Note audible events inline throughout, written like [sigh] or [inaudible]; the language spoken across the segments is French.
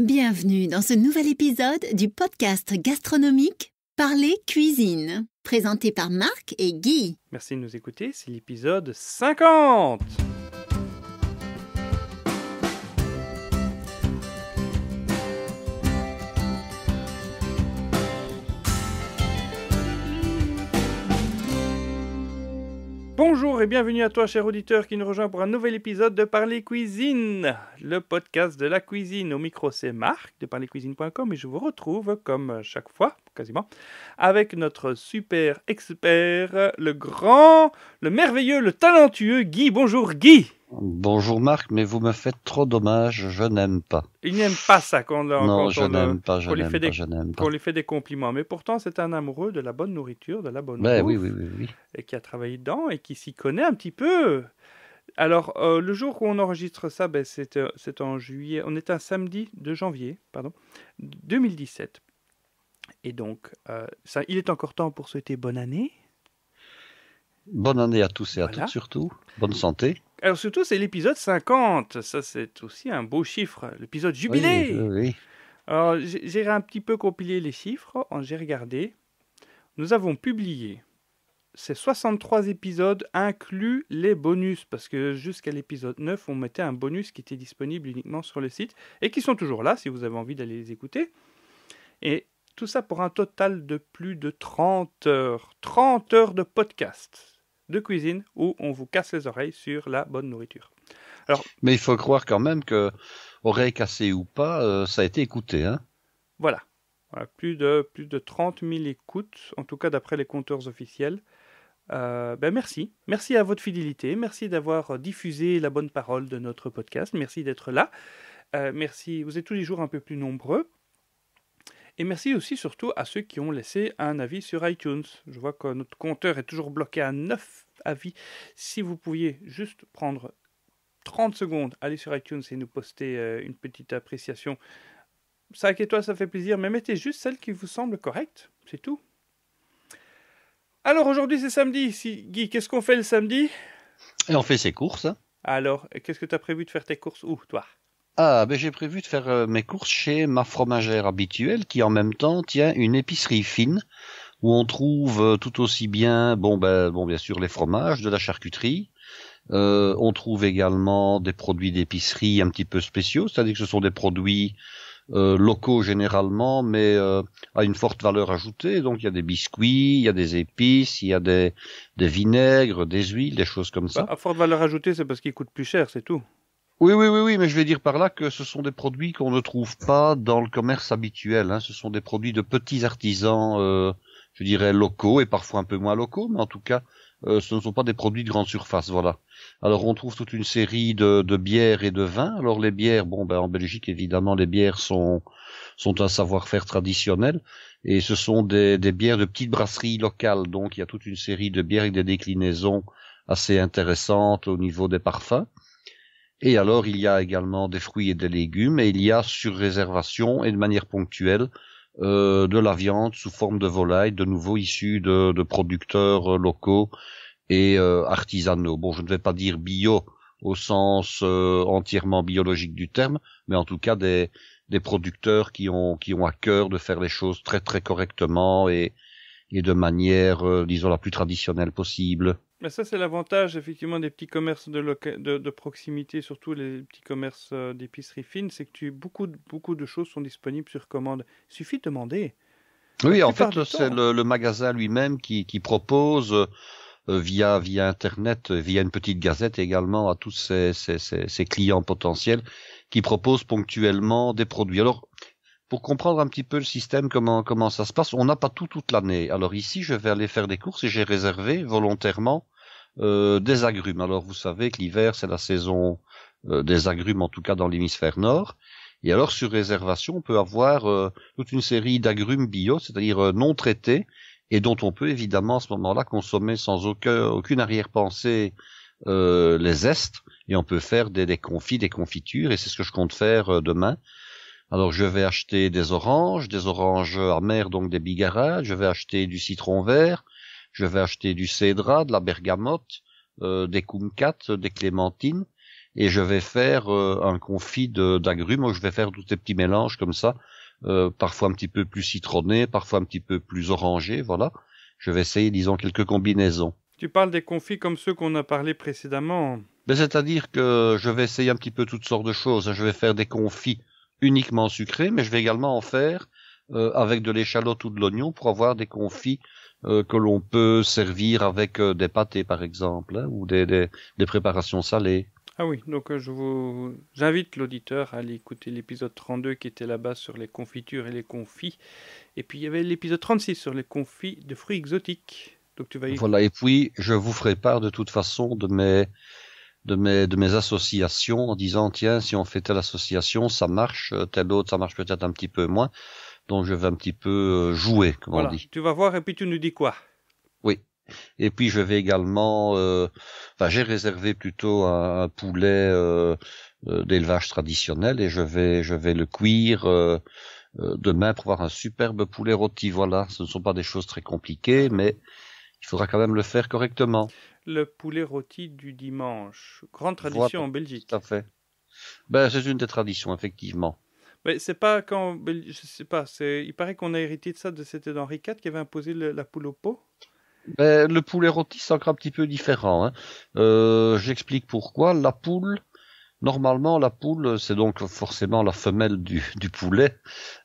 Bienvenue dans ce nouvel épisode du podcast gastronomique Parler cuisine, présenté par Marc et Guy. Merci de nous écouter, c'est l'épisode 50. Bonjour et bienvenue à toi, cher auditeur, qui nous rejoint pour un nouvel épisode de Parler Cuisine, le podcast de la cuisine. Au micro, c'est Marc de parlercuisine.com et je vous retrouve, comme chaque fois, quasiment, avec notre super expert, le grand, le merveilleux, le talentueux Guy. Bonjour Guy Bonjour Marc, mais vous me faites trop dommage, je n'aime pas. Il n'aime pas ça quand, je on, n'aime euh, je n'aime pas, Qu'on lui fait des compliments, mais pourtant c'est un amoureux de la bonne nourriture, de la bonne ben oui, oui, oui, et qui a travaillé dedans et qui s'y connaît un petit peu. Alors euh, le jour où on enregistre ça, ben, euh, c'est, en juillet, on est un samedi de janvier, pardon, 2017. Et donc, ça, il est encore temps pour souhaiter bonne année. Bonne année à tous et à toutes surtout. Bonne santé. Alors surtout, c'est l'épisode 50. Ça, c'est aussi un beau chiffre. L'épisode jubilé. Alors, j'ai un petit peu compilé les chiffres. J'ai regardé. Nous avons publié ces 63 épisodes inclus les bonus, parce que jusqu'à l'épisode 9, on mettait un bonus qui était disponible uniquement sur le site, et qui sont toujours là si vous avez envie d'aller les écouter. Et tout ça pour un total de plus de 30 heures. 30 heures de podcast de cuisine où on vous casse les oreilles sur la bonne nourriture. Alors, Mais il faut croire quand même que, oreilles cassées ou pas, euh, ça a été écouté. Hein voilà. Plus, de, plus de 30 000 écoutes, en tout cas d'après les compteurs officiels. Euh, ben merci. Merci à votre fidélité. Merci d'avoir euh, diffusé la bonne parole de notre podcast. Merci d'être là. merci. Vous êtes tous les jours un peu plus nombreux. Et merci aussi surtout à ceux qui ont laissé un avis sur iTunes. Je vois que notre compteur est toujours bloqué à 9 avis. Si vous pouviez juste prendre 30 secondes, aller sur iTunes et nous poster euh, une petite appréciation. ça 5 toi, ça fait plaisir, mais mettez juste celle qui vous semble correcte, c'est tout. Alors aujourd'hui c'est samedi, si, Guy, qu'est-ce qu'on fait le samedi Et on fait ses courses. Hein. Alors, qu'est-ce que tu as prévu de faire tes courses où, toi ah, ben j'ai prévu de faire euh, mes courses chez ma fromagère habituelle qui en même temps tient une épicerie fine où on trouve euh, tout aussi bien, bon ben bon bien sûr les fromages, de la charcuterie. Euh, on trouve également des produits d'épicerie un petit peu spéciaux, c'est-à-dire que ce sont des produits locaux généralement, mais à une forte valeur ajoutée. Donc il y a des biscuits, il y a des épices, il y a des, des vinaigres, des huiles, des choses comme ça. Bah, à forte valeur ajoutée, c'est parce qu'ils coûtent plus cher, c'est tout. Oui, oui, oui, oui, mais je vais dire par là que ce sont des produits qu'on ne trouve pas dans le commerce habituel. Hein. Ce sont des produits de petits artisans, euh, je dirais locaux et parfois un peu moins locaux, mais en tout cas, euh, ce ne sont pas des produits de grande surface, voilà. Alors on trouve toute une série de, bières et de vins. Alors les bières, bon, ben, en Belgique évidemment, les bières sont sont un savoir-faire traditionnel et ce sont des, des bières de petites brasseries locales. Donc il y a toute une série de bières et des déclinaisons assez intéressantes au niveau des parfums. Et alors, il y a également des fruits et des légumes, et il y a sur réservation et de manière ponctuelle euh, de la viande sous forme de volaille, de nouveau issue de, producteurs euh, locaux et euh, artisanaux. Bon, je ne vais pas dire bio au sens entièrement biologique du terme, mais en tout cas des, des producteurs qui ont, qui ont à cœur de faire les choses très très correctement et, et de manière, disons, la plus traditionnelle possible. Mais ça, c'est l'avantage effectivement des petits commerces de, de, proximité, surtout les petits commerces euh, d'épicerie fine, c'est que tu... beaucoup, de, beaucoup de choses sont disponibles sur commande. Il suffit de demander. Oui, en fait, c'est le, magasin lui-même qui, qui, propose euh, via via Internet, via une petite gazette également à tous ses, ses, clients potentiels, qui propose ponctuellement des produits. Alors, pour comprendre un petit peu le système, comment, comment ça se passe, on n'a pas tout toute l'année. Alors ici, je vais aller faire des courses et j'ai réservé volontairement euh, des agrumes. Alors vous savez que l'hiver c'est la saison euh, des agrumes, en tout cas dans l'hémisphère nord. Et alors sur réservation, on peut avoir euh, toute une série d'agrumes bio, c'est-à-dire non traités, et dont on peut évidemment à ce moment-là consommer sans aucune arrière-pensée les zestes, et on peut faire des, des confits, des confitures, et c'est ce que je compte faire demain. Alors je vais acheter des oranges, des oranges amères, donc des bigarades, je vais acheter du citron vert, je vais acheter du cédra, de la bergamote, euh, des kumquats, des clémentines, et je vais faire euh, un confit d'agrumes où je vais faire tous ces petits mélanges comme ça, euh, parfois un petit peu plus citronné, parfois un petit peu plus orangé, voilà. Je vais essayer, disons, quelques combinaisons. Tu parles des confits comme ceux qu'on a parlé précédemment. Ben, c'est-à-dire que je vais essayer un petit peu toutes sortes de choses. Je vais faire des confits uniquement sucrés, mais je vais également en faire avec de l'échalote ou de l'oignon pour avoir des confits euh, que l'on peut servir avec euh, des pâtés par exemple hein, ou des, des, préparations salées. Ah oui, donc euh, je vous j'invite l'auditeur à aller écouter l'épisode 32 qui était là-bas sur les confitures et les confits. Et puis il y avait l'épisode 36 sur les confits de fruits exotiques. Donc tu vas Voilà, et puis je vous ferai part de toute façon de mes de mes, de mes associations en disant tiens si on fait telle association ça marche telle autre ça marche peut-être un petit peu moins dont je vais un petit peu euh, jouer, comme on dit. Tu vas voir et puis tu nous dis quoi Oui. Et puis je vais également, euh, enfin j'ai réservé plutôt un, poulet euh, d'élevage traditionnel et je vais je vais le cuire demain pour avoir un superbe poulet rôti. Voilà, ce ne sont pas des choses très compliquées, mais il faudra quand même le faire correctement. Le poulet rôti du dimanche, grande tradition en Belgique. Tout à fait. Ben c'est une des traditions effectivement. Mais c'est pas quand. Je sais pas. Il paraît qu'on a hérité de ça, de c'était d'Henri IV qui avait imposé la poule au pot. Ben, le poulet rôti, c'est encore un petit peu différent. Hein. Euh, J'explique pourquoi. La poule, normalement, la poule, c'est donc forcément la femelle du, du poulet,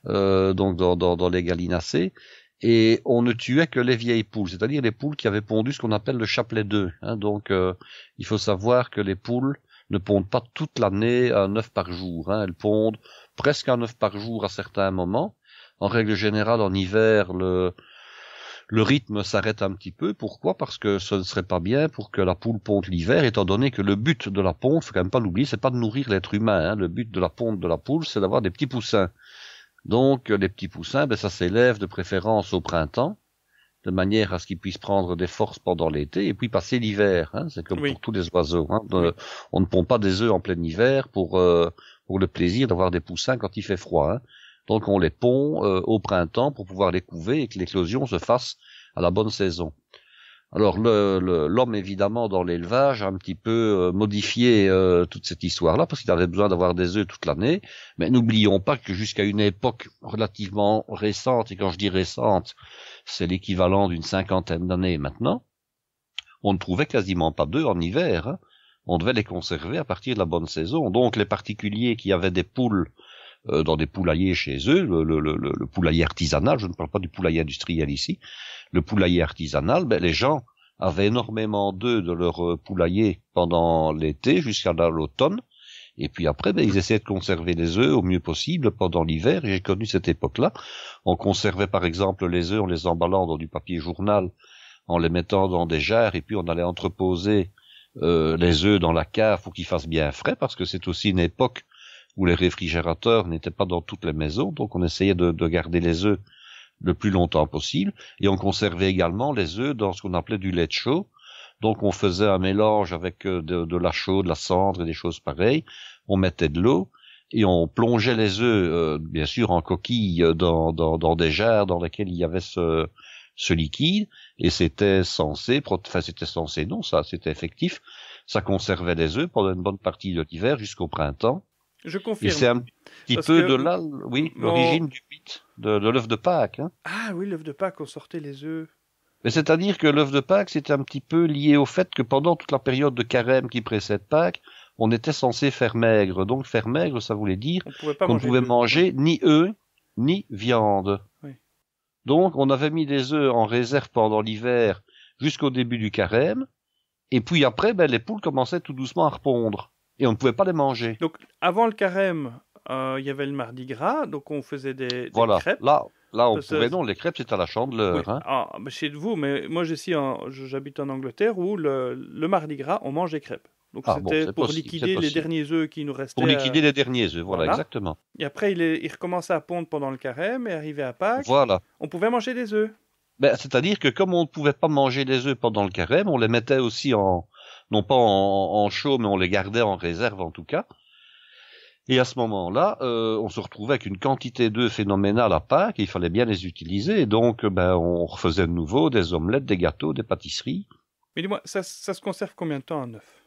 euh, donc dans, dans, dans les gallinacées et on ne tuait que les vieilles poules, c'est-à-dire les poules qui avaient pondu ce qu'on appelle le chapelet 2. Hein, donc euh, il faut savoir que les poules ne pondent pas toute l'année un œuf par jour. Hein, elles pondent presque un œuf par jour à certains moments. En règle générale, en hiver, le, le rythme s'arrête un petit peu. Pourquoi Parce que ce ne serait pas bien pour que la poule ponte l'hiver, étant donné que le but de la ponte, faut quand même pas l'oublier, c'est pas de nourrir l'être humain. Hein. Le but de la ponte de la poule, c'est d'avoir des petits poussins. Donc les petits poussins, ben, ça s'élève de préférence au printemps, de manière à ce qu'ils puissent prendre des forces pendant l'été et puis passer l'hiver. Hein. C'est comme pour tous les oiseaux. Hein. Euh, on ne pond pas des œufs en plein hiver pour euh, pour le plaisir d'avoir des poussins quand il fait froid. Hein. Donc on les pond euh, au printemps pour pouvoir les couver et que l'éclosion se fasse à la bonne saison. Alors l'homme le, évidemment dans l'élevage a un petit peu euh, modifié euh, toute cette histoire-là parce qu'il avait besoin d'avoir des œufs toute l'année. Mais n'oublions pas que jusqu'à une époque relativement récente, et quand je dis récente, c'est l'équivalent d'une cinquantaine d'années maintenant, on ne trouvait quasiment pas d'œufs en hiver. Hein on devait les conserver à partir de la bonne saison. Donc les particuliers qui avaient des poules euh, dans des poulaillers chez eux, le, poulailler artisanal, je ne parle pas du poulailler industriel ici, le poulailler artisanal, ben, les gens avaient énormément d'œufs de leur euh, poulailler pendant l'été jusqu'à l'automne, et puis après, ben, ils essayaient de conserver les œufs au mieux possible pendant l'hiver. j'ai connu cette époque-là. On conservait par exemple les œufs en les emballant dans du papier journal, en les mettant dans des jarres, et puis on allait entreposer euh, les œufs dans la cave pour qu'ils fassent bien frais, parce que c'est aussi une époque où les réfrigérateurs n'étaient pas dans toutes les maisons, donc on essayait de, garder les œufs le plus longtemps possible, et on conservait également les œufs dans ce qu'on appelait du lait de chaud. Donc on faisait un mélange avec euh, de, la chaux, de la cendre et des choses pareilles. On mettait de l'eau et on plongeait les œufs, euh, bien sûr, en coquille dans, dans, dans, des jarres dans lesquelles il y avait ce, ce liquide et c'était censé, enfin c'était censé, non, ça c'était effectif, ça conservait les œufs pendant une bonne partie de l'hiver jusqu'au printemps. Je confirme. Et c'est un petit peu de là, oui, l'origine du mythe de, l'œuf de Pâques. Hein. Ah oui, l'œuf de Pâques, on sortait les œufs. Mais c'est-à-dire que l'œuf de Pâques, c'était un petit peu lié au fait que pendant toute la période de carême qui précède Pâques, on était censé faire maigre. Donc faire maigre, ça voulait dire qu'on ne pouvait manger ni œufs, ni viande. Donc on avait mis des œufs en réserve pendant l'hiver jusqu'au début du carême, et puis après, ben, les poules commençaient tout doucement à repondre, et on ne pouvait pas les manger. Donc avant le carême, euh, il y avait le mardi gras, donc on faisait des, des voilà. Là, là on pouvait, non, les crêpes c'est à la chandeleur. Hein. Ah, ben, chez vous, mais moi j'habite en, Angleterre où le, le mardi gras, on mange des crêpes. Ah c'était pour liquider les derniers œufs qui nous restaient. Pour liquider euh, les derniers œufs, voilà, exactement. Et après, il, recommençait à pondre pendant le carême et arrivé à Pâques, voilà. on pouvait manger des œufs. Ben, C'est-à-dire que comme on ne pouvait pas manger des œufs pendant le carême, on les mettait aussi en, non pas en, chaud, mais on les gardait en réserve en tout cas. Et à ce moment-là, euh, on se retrouvait avec une quantité d'œufs phénoménale à Pâques, il fallait bien les utiliser, donc ben, on refaisait de nouveau des omelettes, des gâteaux, des pâtisseries. Mais dis-moi, ça, se conserve combien de temps un œuf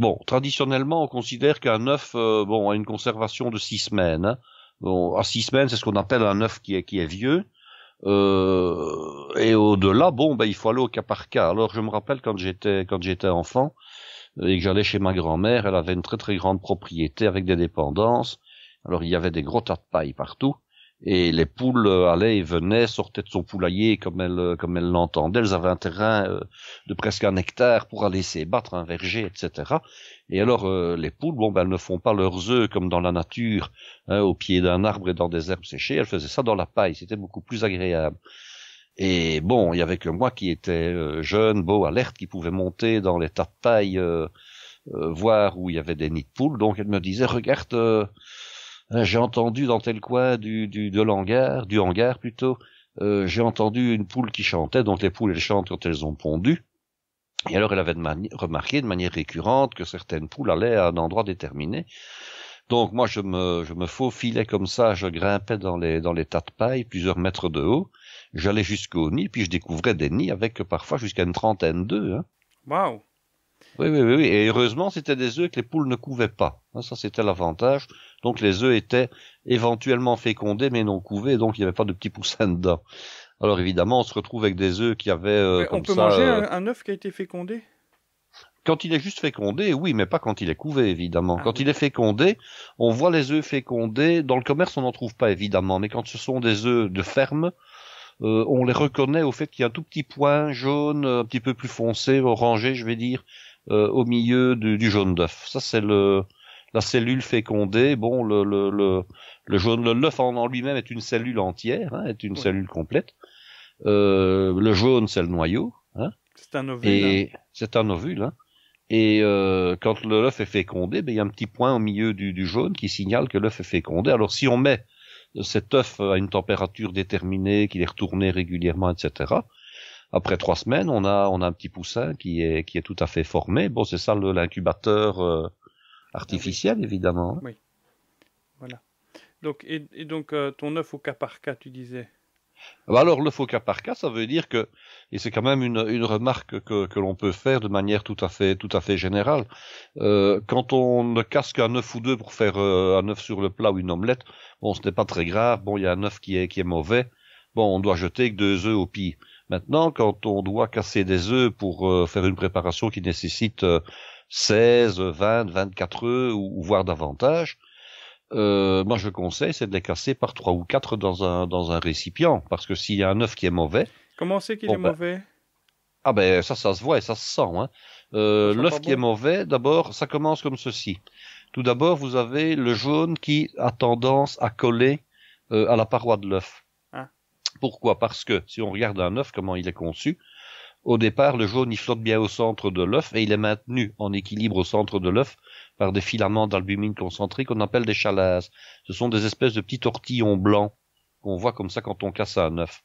Bon, traditionnellement, on considère qu'un œuf, euh, bon, a une conservation de six semaines. Hein. Bon, à six semaines, c'est ce qu'on appelle un œuf qui est, qui est vieux. Euh, et au-delà, bon, ben, il faut aller au cas par cas. Alors, je me rappelle quand j'étais quand j'étais enfant euh, et que j'allais chez ma grand-mère, elle avait une très très grande propriété avec des dépendances. Alors, il y avait des gros tas de paille partout et les poules euh, allaient et venaient, sortaient de son poulailler comme elles euh, comme elles l'entendaient. Elles avaient un terrain euh, de presque un hectare pour aller battre un verger, etc. Et alors les poules, bon, ben, elles ne font pas leurs œufs comme dans la nature, hein, au pied d'un arbre et dans des herbes séchées. Elles faisaient ça dans la paille. C'était beaucoup plus agréable. Et bon, il y avait que moi qui était jeune, beau, alerte, qui pouvait monter dans les tas de paille, voir où il y avait des nids de poules. Donc elle me disait, regarde euh, j'ai entendu dans tel coin du, du de du hangar plutôt, euh, j'ai entendu une poule qui chantait, donc les poules elles chantent quand elles ont pondu. Et alors elle avait remarqué de manière récurrente que certaines poules allaient à un endroit déterminé. Donc moi je me, je me faufilais comme ça, je grimpais dans les, dans les tas de paille, plusieurs mètres de haut, j'allais jusqu'au nid, puis je découvrais des nids avec parfois jusqu'à une trentaine d'œufs. Hein. Oui, oui, oui, Et heureusement, c'était des œufs que les poules ne couvaient pas. Hein, ça, c'était l'avantage. Donc, les œufs étaient éventuellement fécondés, mais non couvés, donc il n'y avait pas de petits poussins dedans. Alors, évidemment, on se retrouve avec des œufs qui avaient euh, On peut manger euh, un, œuf qui a été fécondé quand il est juste fécondé, oui, mais pas quand il est couvé, évidemment. Ah quand il est fécondé, on voit les œufs fécondés. Dans le commerce, on n'en trouve pas, évidemment. Mais quand ce sont des œufs de ferme, euh, on les reconnaît au fait qu'il y a un tout petit point jaune, un petit peu plus foncé, orangé, je vais dire, euh, au milieu du, du jaune d'œuf. Ça c'est le la cellule fécondée. Bon, le le le, jaune l'œuf en, lui-même est une cellule entière, hein, est une cellule complète. Euh, le jaune c'est le noyau. Hein. c'est un ovule. Et hein. c'est un ovule. et euh, quand l'œuf est fécondé, ben, il y a un petit point au milieu du, du jaune qui signale que l'œuf est fécondé. Alors si on met cet œuf à une température déterminée, qu'il est retourné régulièrement, etc., après trois semaines, on a on a un petit poussin qui est qui est tout à fait formé. Bon, c'est ça l'incubateur euh, ah artificiel évidemment. Oui. Voilà. Donc et, donc euh, ton œuf au cas par cas, tu disais. Bah, alors le faux cas par cas, ça veut dire que, et c'est quand même une, une remarque que, que l'on peut faire de manière tout à fait, tout à fait générale, euh, quand on ne casse qu'un œuf ou deux pour faire un œuf sur le plat ou une omelette, bon ce n'est pas très grave, bon il y a un œuf qui est, qui est mauvais, bon on doit jeter deux œufs au pire. Maintenant, quand on doit casser des œufs pour euh, faire une préparation qui nécessite 16, 20, 24 œufs ou, voire davantage, euh, moi je conseille c'est de les casser par trois ou quatre dans un dans un récipient parce que s'il y a un œuf qui est mauvais. Comment c'est qu'il est ben, mauvais Ah ben ça ça se voit et ça se sent. Hein. Euh, l'œuf qui est mauvais, d'abord ça commence comme ceci. Tout d'abord vous avez le jaune qui a tendance à coller à la paroi de l'œuf. Pourquoi Parce que si on regarde un œuf, comment il est conçu, au départ, le jaune, il flotte bien au centre de l'œuf et il est maintenu en équilibre au centre de l'œuf par des filaments d'albumine concentrée qu'on appelle des chalazes. Ce sont des espèces de petits tortillons blancs qu'on voit comme ça quand on casse un œuf.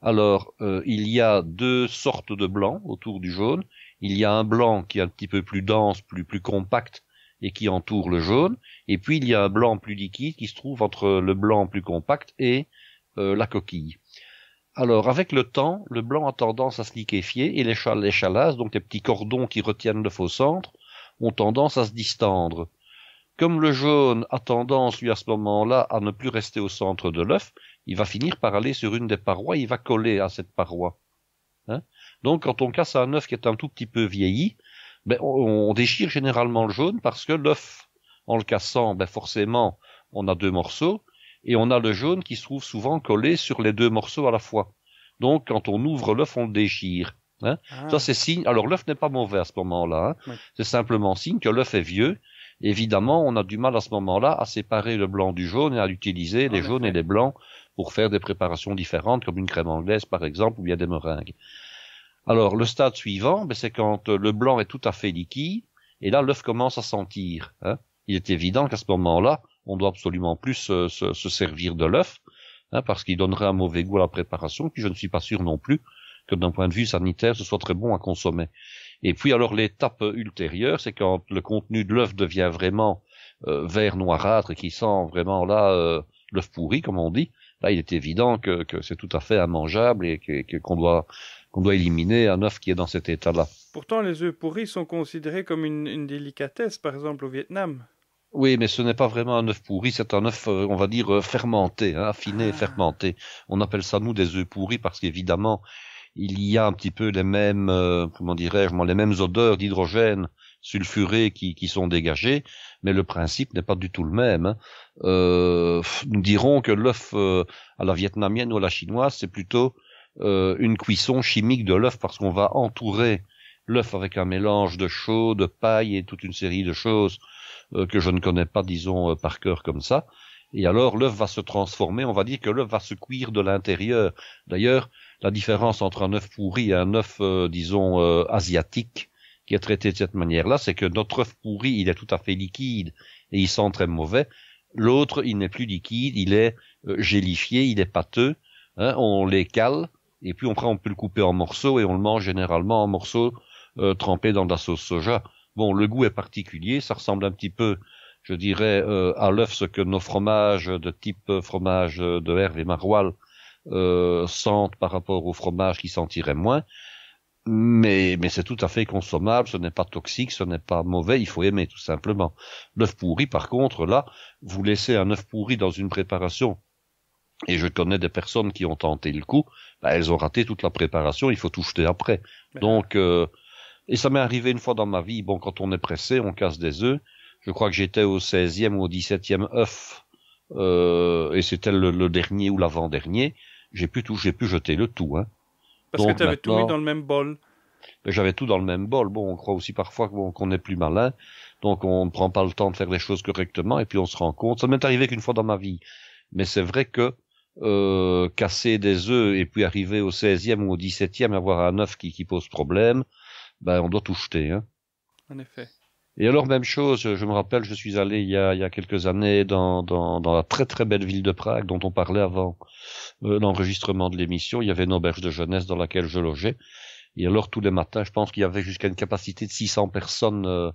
Alors, euh, il y a deux sortes de blancs autour du jaune. Il y a un blanc qui est un petit peu plus dense, plus, plus compact et qui entoure le jaune. Et puis, il y a un blanc plus liquide qui se trouve entre le blanc plus compact et euh, la coquille. Alors, avec le temps, le blanc a tendance à se liquéfier et les, chal donc les petits cordons qui retiennent le faux centre, ont tendance à se distendre. Comme le jaune a tendance, lui, à ce moment-là, à ne plus rester au centre de l'œuf, il va finir par aller sur une des parois, il va coller à cette paroi. Hein? donc, quand on casse un œuf qui est un tout petit peu vieilli, ben, on, déchire généralement le jaune parce que l'œuf, en le cassant, ben, forcément, on a deux morceaux, et on a le jaune qui se trouve souvent collé sur les deux morceaux à la fois. Donc quand on ouvre l'œuf, on le déchire. Hein. Ah. Ça c'est signe. Alors l'œuf n'est pas mauvais à ce moment-là. Hein. C'est simplement signe que l'œuf est vieux. Évidemment, on a du mal à ce moment-là à séparer le blanc du jaune et à l'utiliser, les jaunes et les blancs, pour faire des préparations différentes, comme une crème anglaise par exemple, ou bien des meringues. Alors le stade suivant, ben, c'est quand euh, le blanc est tout à fait liquide, et là l'œuf commence à sentir. Hein. Il est évident qu'à ce moment-là, on doit absolument plus se, servir de l'œuf, hein, parce qu'il donnerait un mauvais goût à la préparation, puis je ne suis pas sûr non plus que d'un point de vue sanitaire, ce soit très bon à consommer. Et puis alors l'étape ultérieure, c'est quand le contenu de l'œuf devient vraiment euh, vert noirâtre et qui sent vraiment là euh, l'œuf pourri, comme on dit, là il est évident que, c'est tout à fait immangeable et qu'on que, doit qu'on doit éliminer un œuf qui est dans cet état-là. Pourtant, les œufs pourris sont considérés comme une, une délicatesse, par exemple au Vietnam. Oui, mais ce n'est pas vraiment un œuf pourri, c'est un œuf, euh, on va dire, euh, fermenté, hein, affiné, ah. fermenté. On appelle ça, nous, des œufs pourris parce qu'évidemment, il y a un petit peu les mêmes, euh, comment dirais-je, les mêmes odeurs d'hydrogène sulfuré qui, sont dégagées, mais le principe n'est pas du tout le même. Hein. nous dirons que l'œuf à la vietnamienne ou à la chinoise, c'est plutôt une cuisson chimique de l'œuf parce qu'on va entourer l'œuf avec un mélange de chaux, de paille et toute une série de choses euh, que je ne connais pas, disons, euh, par cœur comme ça. Et alors l'œuf va se transformer, on va dire que l'œuf va se cuire de l'intérieur. D'ailleurs, la différence entre un œuf pourri et un œuf, euh, disons, asiatique, qui est traité de cette manière-là, c'est que notre œuf pourri, il est tout à fait liquide et il sent très mauvais. L'autre, il n'est plus liquide, il est gélifié, il est pâteux. Hein, on les cale et puis on prend, on peut le couper en morceaux et on le mange généralement en morceaux trempés dans de la sauce soja. Bon, le goût est particulier, ça ressemble un petit peu, je dirais, euh, à l'œuf ce que nos fromages de type fromage de herbe et Maroilles euh, sentent par rapport au fromage qui sentiraient moins. Mais, mais c'est tout à fait consommable, ce n'est pas toxique, ce n'est pas mauvais, il faut aimer tout simplement. L'œuf pourri, par contre, là, vous laissez un œuf pourri dans une préparation et je connais des personnes qui ont tenté le coup, bah, elles ont raté toute la préparation, il faut tout jeter après. Donc euh, et ça m'est arrivé une fois dans ma vie. Bon, quand on est pressé, on casse des œufs. Je crois que j'étais au 16e ou au 17e œuf, euh, et c'était le, dernier ou l'avant-dernier. J'ai pu tout, j'ai pu jeter le tout. Hein. Parce que tu tout mis dans le même bol. J'avais tout dans le même bol. Bon, on croit aussi parfois qu'on est plus malin. Donc on ne prend pas le temps de faire les choses correctement et puis on se rend compte. Ça m'est arrivé qu'une fois dans ma vie. Mais c'est vrai que euh, casser des œufs et puis arriver au 16e ou au 17e, avoir un œuf qui pose problème, ben, on doit tout jeter. Hein. En effet. Et alors, même chose, je me rappelle, je suis allé il y a, il y a quelques années dans, dans, dans, la très très belle ville de Prague dont on parlait avant euh, l'enregistrement de l'émission. Il y avait une auberge de jeunesse dans laquelle je logeais. Et alors, tous les matins, je pense qu'il y avait jusqu'à une capacité de 600 personnes. Euh.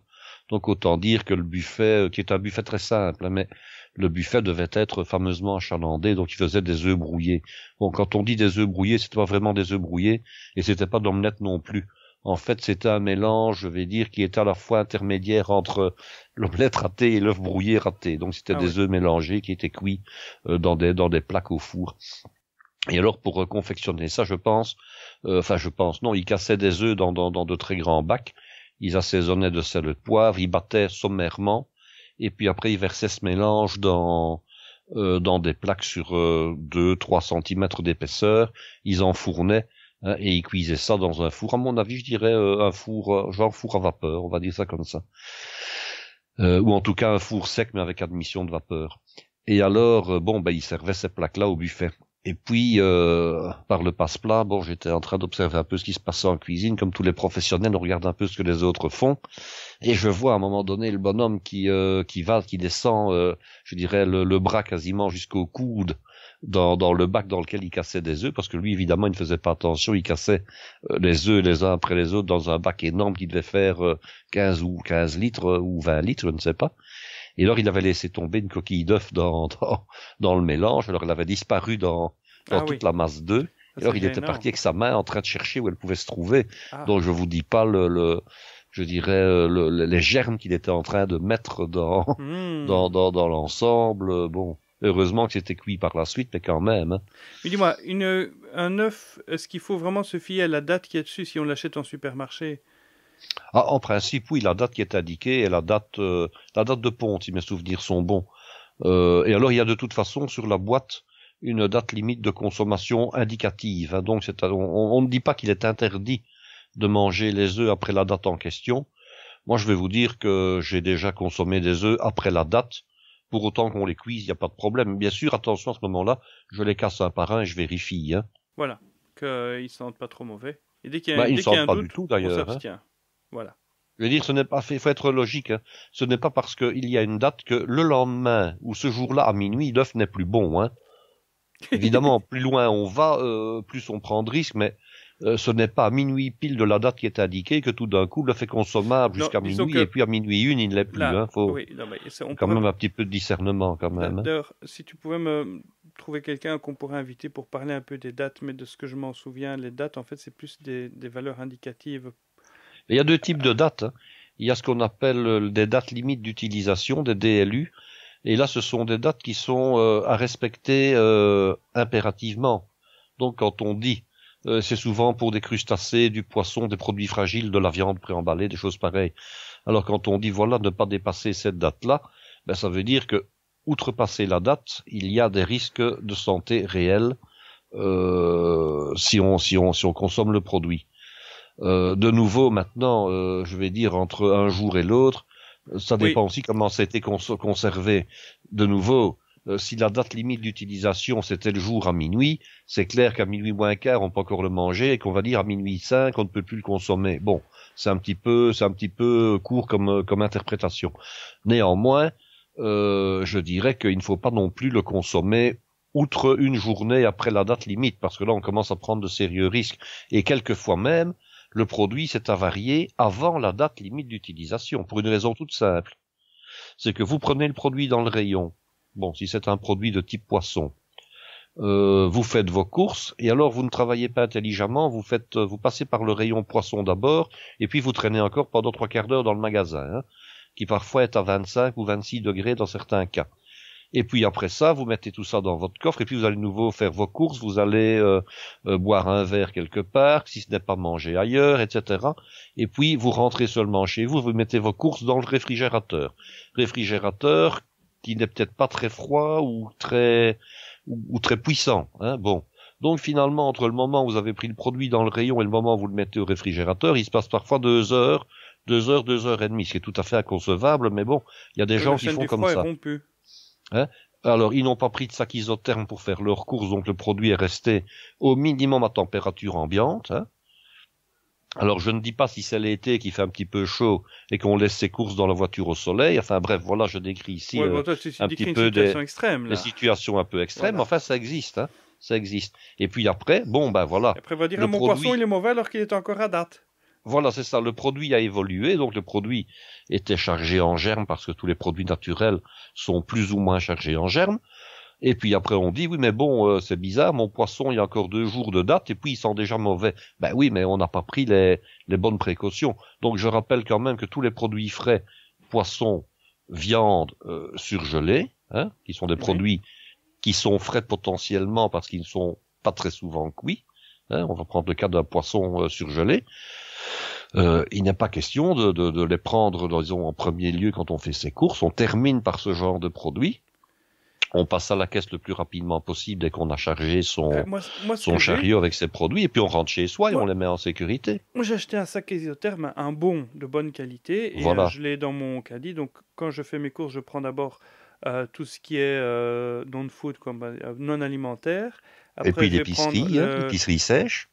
donc, autant dire que le buffet, euh, qui est un buffet très simple, hein, mais le buffet devait être fameusement achalandé, donc il faisait des œufs brouillés. Bon, quand on dit des œufs brouillés, c'était pas vraiment des œufs brouillés, et c'était pas d'omelette non plus. En fait, c'était un mélange, je vais dire, qui était à la fois intermédiaire entre euh, l'omelette ratée et l'œuf brouillé raté. Donc c'était ah des œufs mélangés qui étaient cuits euh, dans des dans des plaques au four. Et alors pour euh, confectionner ça, je pense, enfin je pense, non, ils cassaient des œufs dans, dans, de très grands bacs, ils assaisonnaient de sel et de poivre, ils battaient sommairement, et puis après ils versaient ce mélange dans dans des plaques sur 2-3 cm d'épaisseur, ils enfournaient Hein, et il cuisait ça dans un four. À mon avis, je dirais euh, un four, euh, genre four à vapeur, on va dire ça comme ça. Euh, ou en tout cas un four sec mais avec admission de vapeur. Et alors, bon, ben, il servait ces plaques-là au buffet. Et puis, par le passe-plat, bon, j'étais en train d'observer un peu ce qui se passait en cuisine, comme tous les professionnels, on regarde un peu ce que les autres font. Et je vois à un moment donné le bonhomme qui qui va, qui descend, je dirais, le bras quasiment jusqu'au coude dans, dans le bac dans lequel il cassait des œufs, parce que lui, évidemment, il ne faisait pas attention, il cassait euh, les œufs les uns après les autres dans un bac énorme qui devait faire 15 euh, ou 15 litres euh, ou 20 litres, je ne sais pas. Et alors, il avait laissé tomber une coquille d'œuf dans, [laughs] dans, le mélange, alors elle avait disparu dans, dans ah toute la masse d'œufs. Alors, il était parti avec sa main en train de chercher où elle pouvait se trouver. dont ah. Donc, je vous dis pas le, je dirais, les germes qu'il était en train de mettre dans, hmm. dans, dans, dans l'ensemble. Bon. Heureusement que c'était cuit par la suite, mais quand même. Hein. Mais dis-moi, un œuf, est-ce qu'il faut vraiment se fier à la date qui est dessus si on l'achète en supermarché ah, En principe, oui, la date qui est indiquée est la date, euh, la date de ponte, si mes souvenirs sont bons. Euh, et alors, il y a de toute façon sur la boîte une date limite de consommation indicative. Hein. donc, on, on, ne dit pas qu'il est interdit de manger les œufs après la date en question. Moi, je vais vous dire que j'ai déjà consommé des œufs après la date pour autant qu'on les cuise, il n'y a pas de problème. Bien sûr, attention à ce moment-là, je les casse un par un et je vérifie. Hein. Voilà, qu'ils euh, ne sentent pas trop mauvais. Et dès qu'il y a, bah, ils qu'il pas du tout, d'ailleurs, hein. Voilà. Je veux dire, ce n'est pas fait, faut être logique. Hein. Ce n'est pas parce qu'il y a une date que le lendemain ou ce jour-là à minuit, l'œuf n'est plus bon. Évidemment, [laughs] plus loin on va, euh, plus on prend de risques, mais euh, ce n'est pas à minuit pile de la date qui est indiquée que tout d'un coup le fait consommable jusqu'à minuit et puis à minuit une il ne l'est plus. Hein, faut non, mais quand même un petit peu de discernement quand même. Hein. si tu pouvais me trouver quelqu'un qu'on pourrait inviter pour parler un peu des dates, mais de ce que je m'en souviens, les dates en fait c'est plus des, valeurs indicatives. Il y a deux types de dates. Hein. Il y a ce qu'on appelle euh, des dates limites d'utilisation, des DLU. Et là, ce sont des dates qui sont euh, à respecter impérativement. Donc, quand on dit euh, c'est souvent pour des crustacés, du poisson, des produits fragiles, de la viande préemballée, des choses pareilles. Alors quand on dit voilà, ne pas dépasser cette date-là, ben, ça veut dire que outrepasser la date, il y a des risques de santé réels euh, si, on, si, on, si on consomme le produit. Euh, de nouveau, maintenant, je vais dire entre un jour et l'autre, ça dépend aussi comment ça a été conservé. De nouveau, euh, si la date limite d'utilisation c'était le jour à minuit, c'est clair qu'à minuit moins quart on peut encore le manger et qu'on va dire à minuit cinq on ne peut plus le consommer. Bon, c'est un petit peu c'est un petit peu court comme comme interprétation. Néanmoins, euh, je dirais qu'il ne faut pas non plus le consommer outre une journée après la date limite parce que là on commence à prendre de sérieux risques et quelquefois même le produit s'est avarié avant la date limite d'utilisation pour une raison toute simple. C'est que vous prenez le produit dans le rayon, Bon, si c'est un produit de type poisson. Euh, vous faites vos courses et alors vous ne travaillez pas intelligemment, vous faites, vous passez par le rayon poisson d'abord et puis vous traînez encore pendant trois quarts d'heure dans le magasin, hein, qui parfois est à 25 ou 26 degrés dans certains cas. Et puis après ça, vous mettez tout ça dans votre coffre et puis vous allez de nouveau faire vos courses, vous allez euh, euh, boire un verre quelque part, si ce n'est pas manger ailleurs, etc. Et puis vous rentrez seulement chez vous, vous mettez vos courses dans le réfrigérateur. Réfrigérateur qui n'est peut-être pas très froid ou très ou, très puissant. Hein, bon. Donc finalement, entre le moment où vous avez pris le produit dans le rayon et le moment où vous le mettez au réfrigérateur, il se passe parfois deux heures, deux heures, deux heures et demie, ce qui est tout à fait inconcevable, mais bon, il y a des gens qui font comme ça. Hein Alors, ils n'ont pas pris de sac isotherme pour faire leur course, donc le produit est resté au minimum à température ambiante. Hein alors je ne dis pas si c'est l'été qui fait un petit peu chaud et qu'on laisse ses courses dans la voiture au soleil. Enfin bref, voilà, je décris ici euh, un peu extrême, situations un peu extrêmes. Enfin, ça existe, hein. ça existe. Et puis après, bon ben voilà. après, va dire le ah, mon poisson il est mauvais alors qu'il est encore à date. Voilà, c'est ça. Le produit a évolué, donc le produit était chargé en germes parce que tous les produits naturels sont plus ou moins chargés en germes. Et puis après on dit oui mais bon euh, c'est bizarre mon poisson il y a encore deux jours de date et puis il sent déjà mauvais. Ben oui mais on n'a pas pris les, les bonnes précautions. Donc je rappelle quand même que tous les produits frais, poisson, viande euh, surgelés, hein, qui sont des produits qui sont frais potentiellement parce qu'ils ne sont pas très souvent cuits. Hein, on va prendre le cas d'un poisson euh, surgelé. il n'est pas question de, de, les prendre, disons, en premier lieu quand on fait ses courses. On termine par ce genre de produits on passe à la caisse le plus rapidement possible dès qu'on a chargé son, euh, chariot avec ses produits, et puis on rentre chez soi et on les met en sécurité. Moi, j'ai acheté un sac isotherme, un bon de bonne qualité, et euh, je l'ai dans mon caddie. Donc, quand je fais mes courses, je prends d'abord euh, tout ce qui est non-food, bah, non alimentaire. et puis l'épicerie, hein, l'épicerie sèche.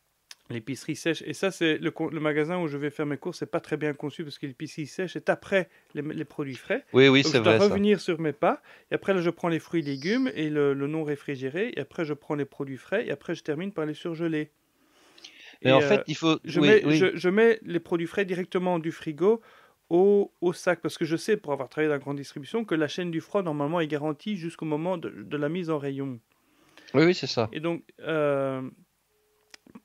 L'épicerie sèche. Et ça, c'est le, magasin où je vais faire mes courses. C'est pas très bien conçu parce que l'épicerie sèche est après les, produits frais. Oui, oui, c'est vrai. Je dois revenir sur mes pas. Et après, là, je prends les fruits et légumes et le, non réfrigéré. Et après, je prends les produits frais. Et après, je termine par les surgelés. Mais et en fait, euh, il faut. Je, mets, Je, mets les produits frais directement du frigo au, au, sac. Parce que je sais, pour avoir travaillé dans la grande distribution, que la chaîne du froid, normalement, est garantie jusqu'au moment de, la mise en rayon. Oui, oui, c'est ça. Et donc. Euh,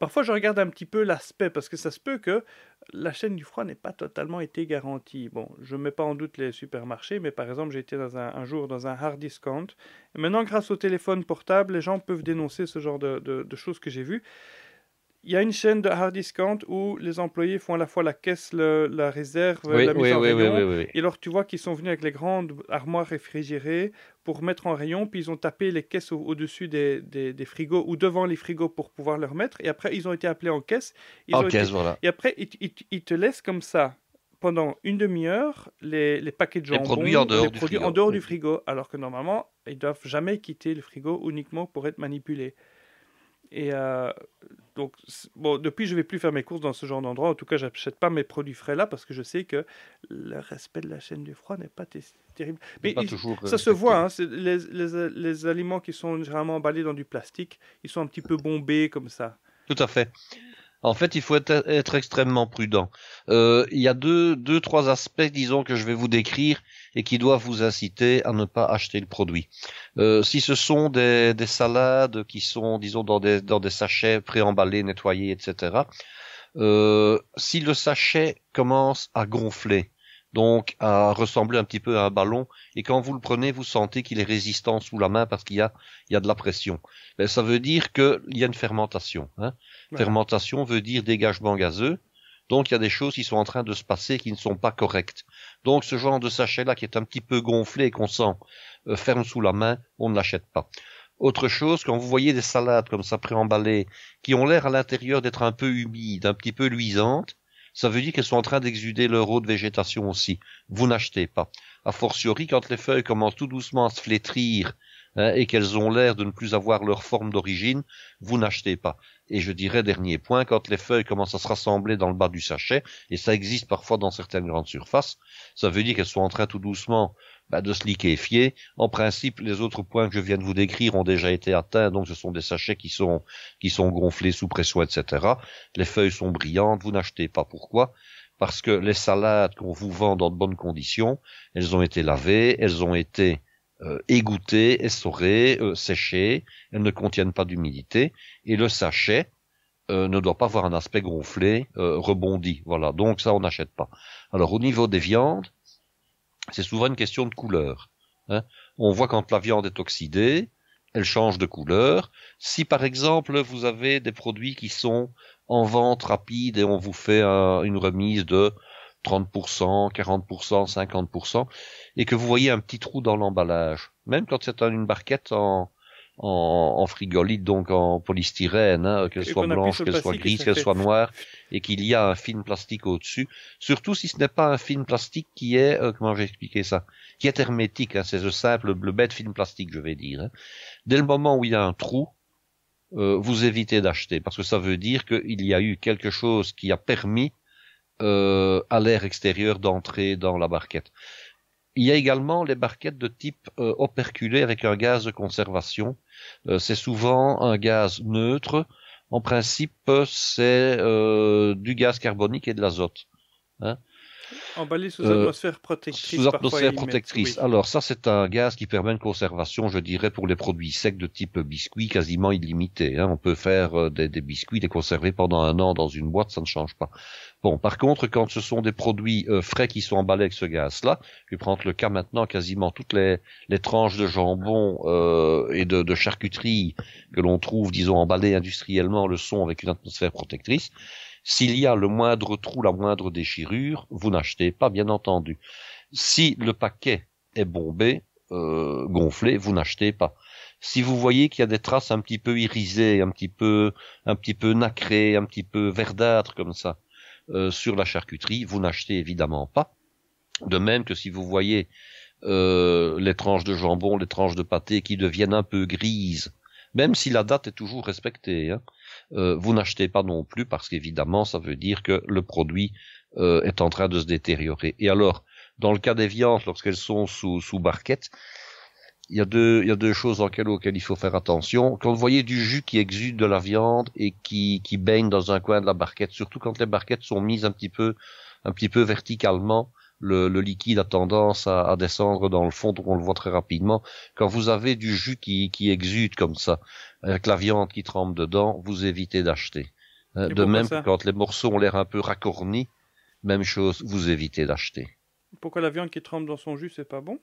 Parfois, je regarde un petit peu l'aspect parce que ça se peut que la chaîne du froid n'ait pas totalement été garantie. Bon, je ne mets pas en doute les supermarchés, mais par exemple, j'ai été dans un, jour dans un hard discount. maintenant, grâce au téléphone portable, les gens peuvent dénoncer ce genre de, choses que j'ai vues. Il y a une chaîne de hard discount où les employés font à la fois la caisse, la réserve, la mise en rayon, Et alors, tu vois qu'ils sont venus avec les grandes armoires réfrigérées pour mettre en rayon, puis ils ont tapé les caisses au-dessus des, frigos ou devant les frigos pour pouvoir les remettre, et après ils ont été appelés en caisse. en caisse, voilà. Et après, ils, te laissent comme ça, pendant une demi-heure, les, paquets de jambon, les produits en dehors, du frigo, alors que normalement, ils doivent jamais quitter le frigo uniquement pour être manipulés. Et euh, donc, bon, depuis, je ne vais plus faire mes courses dans ce genre d'endroit. En tout cas, je n'achète pas mes produits frais là parce que je sais que le respect de la chaîne du froid n'est pas terrible. Mais euh, ça se voit, hein, les, les, les, aliments qui sont généralement emballés dans du plastique, ils sont un petit peu bombés comme ça. Tout à fait. En fait, il faut être, extrêmement prudent. Euh, il y a deux, deux, trois aspects, disons, que je vais vous décrire et qui doivent vous inciter à ne pas acheter le produit. Euh, si ce sont des, salades qui sont, disons, dans des, dans des sachets préemballés, nettoyés, etc., euh, si le sachet commence à gonfler, donc à ressembler un petit peu à un ballon. Et quand vous le prenez, vous sentez qu'il est résistant sous la main parce qu'il y a, de la pression. Ben, ça veut dire qu'il y a une fermentation. Hein. Fermentation veut dire dégagement gazeux. Donc il y a des choses qui sont en train de se passer qui ne sont pas correctes. Donc ce genre de sachet-là qui est un petit peu gonflé et qu'on sent euh, ferme sous la main, on ne l'achète pas. Autre chose, quand vous voyez des salades comme ça préemballées, qui ont l'air à l'intérieur d'être un peu humides, un petit peu luisantes, ça veut dire qu'elles sont en train d'exuder leur eau de végétation aussi. Vous n'achetez pas. A fortiori, quand les feuilles commencent tout doucement à se flétrir Hein, et qu'elles ont l'air de ne plus avoir leur forme d'origine, vous n'achetez pas. Et je dirais dernier point, quand les feuilles commencent à se rassembler dans le bas du sachet, et ça existe parfois dans certaines grandes surfaces, ça veut dire qu'elles sont en train tout doucement bah, de se liquéfier. En principe, les autres points que je viens de vous décrire ont déjà été atteints, donc ce sont des sachets qui sont qui sont gonflés sous pression, etc. Les feuilles sont brillantes, vous n'achetez pas. Pourquoi Parce que les salades qu'on vous vend dans de bonnes conditions, elles ont été lavées, elles ont été euh, égouttées, essorées, euh, séchées, elles ne contiennent pas d'humidité, et le sachet euh, ne doit pas avoir un aspect gonflé, euh, rebondi. Voilà, donc ça on n'achète pas. Alors au niveau des viandes, c'est souvent une question de couleur. Hein. On voit quand la viande est oxydée, elle change de couleur. Si par exemple vous avez des produits qui sont en vente rapide et on vous fait une remise de 30%, 40%, 50%, et que vous voyez un petit trou dans l'emballage, même quand c'est une barquette en, en, frigolite, donc en polystyrène, hein, qu'elle soit blanche, qu'elle soit grise, qu'elle soit noire, et qu'il y a un film plastique au-dessus. Surtout si ce n'est pas un film plastique qui est, euh, comment j'ai expliqué ça, qui est hermétique. Hein, c'est le simple, le bête film plastique, je vais dire. Hein. Dès le moment où il y a un trou, euh, vous évitez d'acheter, parce que ça veut dire qu'il y a eu quelque chose qui a permis euh, à l'air extérieur d'entrer dans la barquette. Il y a également les barquettes de type euh, operculé avec un gaz de conservation. Euh, c'est souvent un gaz neutre. En principe, c'est euh, du gaz carbonique et de l'azote. Hein Emballé sous atmosphère protectrice. Sous atmosphère protectrice. Alors ça, c'est un gaz qui permet une conservation, je dirais, pour les produits secs de type biscuit, quasiment illimité. Hein. On peut faire des biscuits, les conserver pendant un an dans une boîte, ça ne change pas. Bon, par contre, quand ce sont des produits euh, frais qui sont emballés avec ce gaz-là, je vais prendre le cas maintenant, quasiment toutes les, les tranches de jambon euh, et de, charcuterie que l'on trouve, disons, emballées industriellement le sont avec une atmosphère protectrice. S'il y a le moindre trou, la moindre déchirure, vous n'achetez pas, bien entendu. Si le paquet est bombé, euh, gonflé, vous n'achetez pas si vous voyez qu'il y a des traces un petit peu irisées, un petit peu, un petit peu nacrées, un petit peu verdâtres comme ça, euh, sur la charcuterie, vous n'achetez évidemment pas. De même que si vous voyez euh, les tranches de jambon, les tranches de pâté qui deviennent un peu grises, même si la date est toujours respectée, hein, euh, vous n'achetez pas non plus parce qu'évidemment ça veut dire que le produit est en train de se détériorer. Et alors, dans le cas des viandes, lorsqu'elles sont sous, sous barquette, il y a deux, il y a deux choses auxquelles, il faut faire attention. Quand vous voyez du jus qui exude de la viande et qui, qui baigne dans un coin de la barquette, surtout quand les barquettes sont mises un petit peu, un petit peu verticalement, le, le liquide a tendance à, descendre dans le fond, donc on le voit très rapidement. Quand vous avez du jus qui, qui exude comme ça, avec la viande qui trempe dedans, vous évitez d'acheter. Euh, de même, quand les morceaux ont l'air un peu racornis, même chose, vous évitez d'acheter. Pourquoi la viande qui trempe dans son jus, c'est pas bon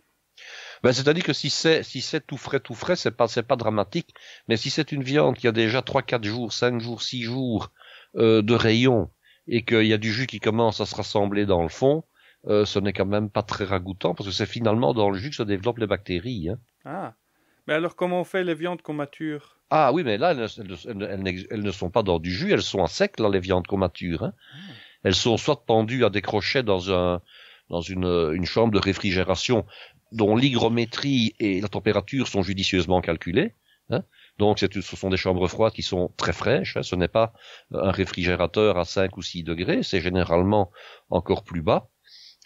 ben, c'est-à-dire que si c'est si c'est tout frais tout frais, c'est pas pas dramatique, mais si c'est une viande qui a déjà 3 4 jours, 5 jours, 6 jours euh, de rayon et qu'il y a du jus qui commence à se rassembler dans le fond, euh, ce n'est quand même pas très ragoûtant parce que c'est finalement dans le jus que se développent les bactéries. Hein. Ah. Mais alors comment on fait les viandes qu'on mature Ah oui, mais là elles, elles, ne sont pas dans du jus, elles sont à sec là les viandes qu'on mature. Hein. Ah. Elles sont soit pendues à des crochets dans un dans une, une chambre de réfrigération dont l'hygrométrie et la température sont judicieusement calculées. Hein. Donc ce sont des chambres froides qui sont très fraîches. Hein. Ce n'est pas euh, un réfrigérateur à 5 ou 6 degrés, c'est généralement encore plus bas.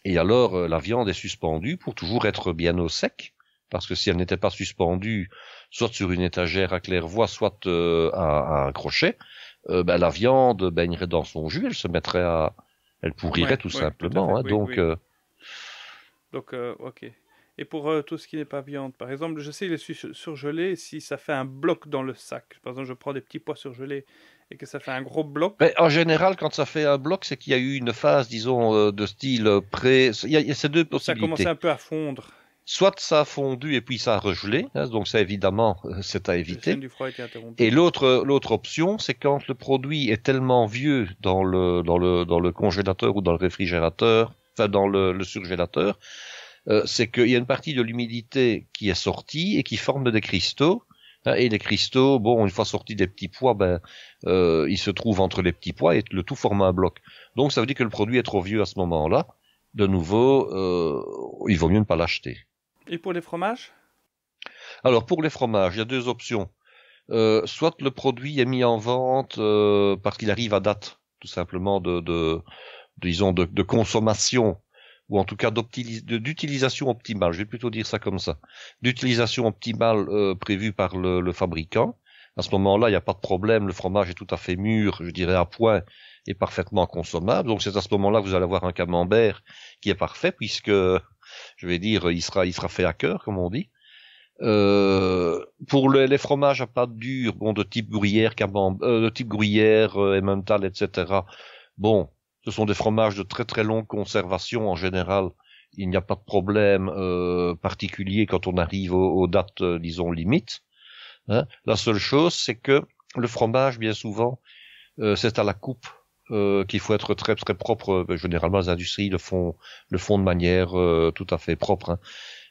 Et alors euh, la viande est suspendue pour toujours être bien au sec, parce que si elle n'était pas suspendue, soit sur une étagère à claire-voie, soit euh, à, un crochet, ben, la viande baignerait dans son jus, elle se mettrait à, elle pourrirait tout simplement. Hein. donc, donc, ok. Et pour euh, tout ce qui n'est pas viande, par exemple, je sais les surgelés si ça fait un bloc dans le sac. Par exemple, je prends des petits pois surgelés et que ça fait un gros bloc. en général, quand ça fait un bloc, c'est qu'il y a eu une phase, disons, euh, de style euh, pré. Il y a, ces deux possibilités. Ça a commencé un peu à fondre soit ça a fondu et puis ça a regelé, hein, donc ça évidemment c'est à éviter. et l'autre l'autre option, c'est quand le produit est tellement vieux dans le dans le dans le congélateur ou dans le réfrigérateur, enfin dans le, le surgélateur, euh, c'est qu'il y a une partie de l'humidité qui est sortie et qui forme des cristaux. Hein, et les cristaux, bon, une fois sortis des petits pois, ben, euh, ils se trouvent entre les petits pois et le tout forme un bloc. Donc ça veut dire que le produit est trop vieux à ce moment-là. De nouveau, euh, il vaut mieux ne pas l'acheter. Et pour les fromages Alors pour les fromages, il y a deux options. Euh, soit le produit est mis en vente parce qu'il arrive à date, tout simplement de, de disons de consommation ou en tout cas d'utilisation optimale, je vais plutôt dire ça comme ça, d'utilisation optimale euh, prévue par le, le, fabricant. À ce moment-là, il n'y a pas de problème, le fromage est tout à fait mûr, je dirais à point, et parfaitement consommable. Donc c'est à ce moment-là que vous allez avoir un camembert qui est parfait, puisque, je vais dire, il sera, il sera fait à cœur, comme on dit. Euh, pour les fromages à pâte dure, bon, de type gruyère, camembert, euh, de type gruyère, euh, emmental, etc. Bon, ce sont des fromages de très très longue conservation en général. Il n'y a pas de problème euh, particulier quand on arrive aux, dates, euh, disons, limites. Hein. La seule chose, c'est que le fromage, bien souvent, euh, c'est à la coupe qu'il faut être très très propre. Généralement, les industries le font, le font de manière tout à fait propre. Hein.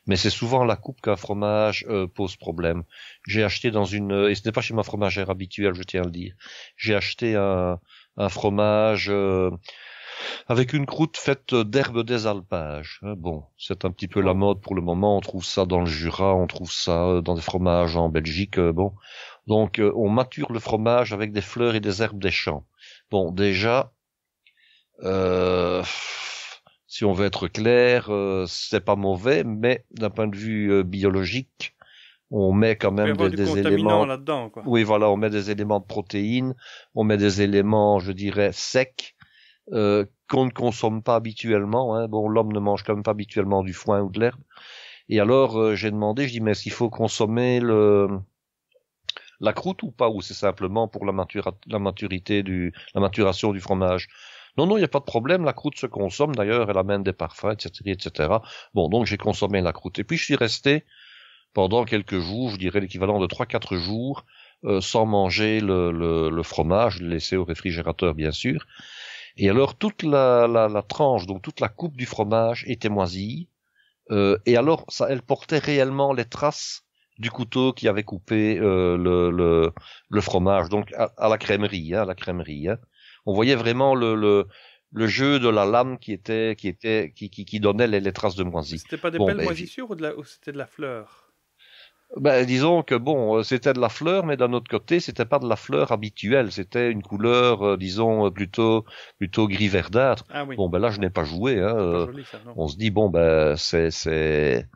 mais c'est souvent à la coupe qu'un fromage pose problème. J'ai acheté dans une, et ce n'est pas chez ma fromagère habituelle, je tiens à le dire, j'ai acheté un, un fromage euh, avec une croûte faite d'herbes des alpages. Hein. Bon, c'est un petit peu la mode pour le moment. On trouve ça dans le Jura, on trouve ça euh, dans des fromages en Belgique. Euh, bon, donc on mature le fromage avec des fleurs et des herbes des champs. Bon, déjà, si on veut être clair, c'est pas mauvais, mais d'un point de vue biologique, on met quand même des, éléments là-dedans. Oui, voilà, on met des éléments de protéines, on met des éléments, je dirais, secs euh, qu'on ne consomme pas habituellement. Hein. Bon, l'homme ne mange quand même pas habituellement du foin ou de l'herbe. Et alors euh, j'ai demandé, je dis mais est-ce qu'il faut consommer le la croûte ou pas ou c'est simplement pour la, la maturité du la maturation du fromage. Non, non, il n'y a pas de problème, la croûte se consomme, d'ailleurs, elle amène des parfums, etc., etc. Bon, donc j'ai consommé la croûte. Et puis je suis resté pendant quelques jours, je dirais l'équivalent de 3-4 jours, euh, sans manger le, le, le fromage, le laisser au réfrigérateur bien sûr. Et alors toute la, la, la tranche, donc toute la coupe du fromage était moisie. Euh, et alors ça, elle portait réellement les traces du couteau qui avait coupé euh, le, le, le, fromage, donc à, la crèmerie, à la crèmerie. Hein, hein. On voyait vraiment le, le, le jeu de la lame qui était qui était qui, qui, qui donnait les, traces de moisie. C'était pas des belles ben, moisissures ou c'était de la fleur ben, disons que bon, euh, c'était de la fleur, mais d'un autre côté, c'était pas de la fleur habituelle. C'était une couleur, euh, disons euh, plutôt plutôt gris verdâtre. Ah bon, ben là, je n'ai pas joué. Hein, on se dit bon, ben c'est c'est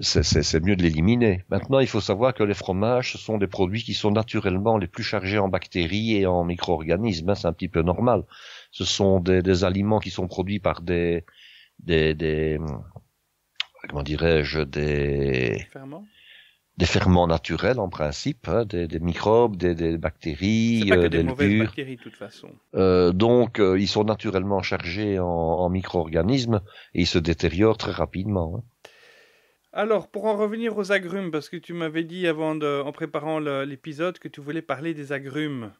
c'est mieux de l'éliminer. Maintenant, il faut savoir que les fromages, ce sont des produits qui sont naturellement les plus chargés en bactéries et en micro-organismes. Hein, c'est un petit peu normal. Ce sont des, des aliments qui sont produits par des des, des comment dirais-je, des ferments des ferments naturels en principe, hein, des, des, microbes, des, des bactéries, pas que euh, des, des mauvaises bactéries de toute façon. Euh, donc euh, ils sont naturellement chargés en, en micro-organismes et ils se détériorent très rapidement. Hein. Alors pour en revenir aux agrumes, parce que tu m'avais dit avant en préparant l'épisode que tu voulais parler des agrumes.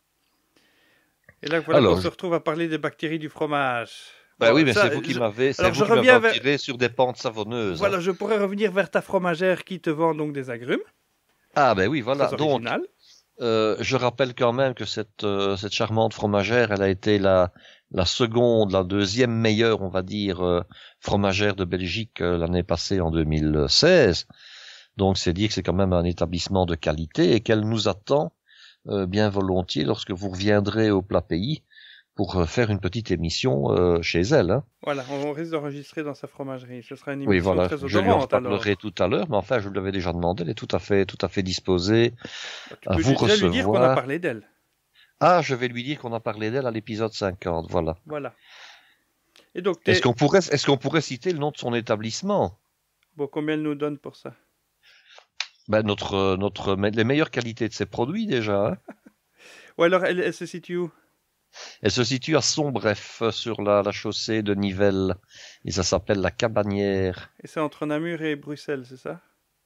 Et là voilà qu'on se retrouve à parler des bactéries du fromage. Bah oui, mais c'est vous qui m'avez c'est vous tiré sur des pentes savonneuses. Voilà, hein. je pourrais revenir vers ta fromagère qui te vend donc des agrumes. Ah ben oui, voilà. Donc, euh, je rappelle quand même que cette, euh, cette charmante fromagère, elle a été la, la seconde, la deuxième meilleure, on va dire, euh, fromagère de Belgique euh, l'année passée en 2016. Donc c'est dire que c'est quand même un établissement de qualité et qu'elle nous attend bien volontiers lorsque vous reviendrez au plat pays pour euh, faire une petite émission euh, chez elle. Hein. Voilà, on risque d'enregistrer dans sa fromagerie. Ce sera une émission oui, voilà. Je lui en parlerai tout à l'heure, mais enfin, je l'avais déjà demandé. Elle est tout à fait, tout à fait disposée bah, tu à peux recevoir. déjà lui dire qu'on a parlé d'elle. Ah, je vais lui dire qu'on a parlé d'elle à l'épisode 50. Voilà. Voilà. Et donc, est-ce qu'on pourrait, est-ce qu'on pourrait citer le nom de son établissement Bon, combien elle nous donne pour ça ben, notre, euh, notre, les meilleures qualités de ses produits déjà. Hein. [laughs] Ou alors, elle, elle se situe où elle se situe à bref, sur la, chaussée de Nivelles, et ça s'appelle la Cabanière. Et c'est entre Namur et Bruxelles, c'est ça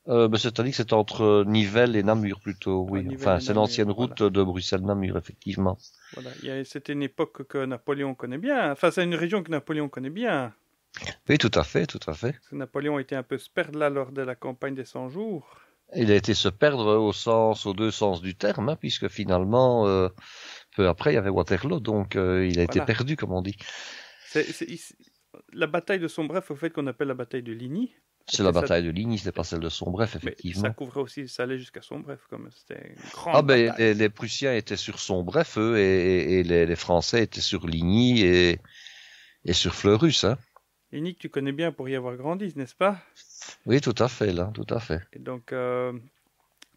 euh, ben, C'est-à-dire que c'est entre Nivelles et Namur plutôt, oui. enfin, c'est l'ancienne route de Bruxelles-Namur, effectivement. Voilà, c'était une époque que Napoléon connaît bien. Enfin, c'est une région que Napoléon connaît bien. Oui, tout à fait, tout à fait. Napoléon était un peu se perdre là lors de la campagne des 100 jours. Il a été se perdre au sens, aux deux sens du terme, hein, puisque finalement, euh, peu après, il y avait Waterloo, donc euh, il a été perdu, comme on dit. la bataille de Sombref, au fait qu'on appelle la bataille de Ligny. C'est la bataille de Ligny, n'est pas celle de Sombref, effectivement. Mais ça couvrait aussi, ça allait jusqu'à Sombref, comme c'était grand. Ah ben, les, Prussiens étaient sur Sombref, eux, et, les, Français étaient sur Ligny et, et sur Fleurus. Hein. Ligny que tu connais bien pour y avoir grandi, n'est-ce pas Oui, tout à fait, là, tout à fait. donc, euh,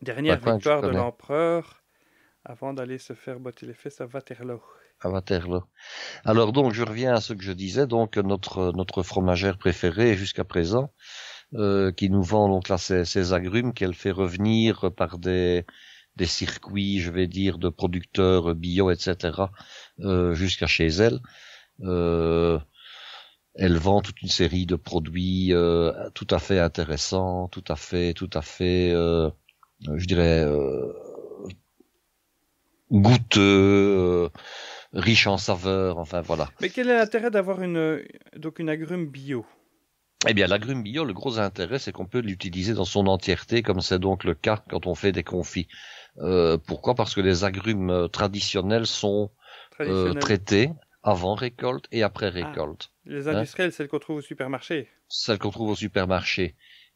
dernière victoire de l'empereur avant d'aller se faire botter les fesses à Waterloo. À Waterloo. Alors donc, je reviens à ce que je disais. Donc notre notre fromagère préférée jusqu'à présent, euh, qui nous vend donc là ses, ces agrumes qu'elle fait revenir par des des circuits, je vais dire, de producteurs bio, etc., euh, jusqu'à chez elle. Euh, elle vend toute une série de produits tout à fait intéressants, tout à fait, tout à fait, je dirais, goûteux, euh, riche en saveur, enfin voilà. Mais quel est l'intérêt d'avoir une, donc une agrume bio eh bien, l'agrume bio, le gros intérêt, c'est qu'on peut l'utiliser dans son entièreté, comme c'est donc le cas quand on fait des confits. Euh, pourquoi Parce que les agrumes traditionnels sont euh, traités avant récolte et après ah. récolte. les hein industriels, celles qu'on trouve au supermarché Celles qu'on trouve au supermarché.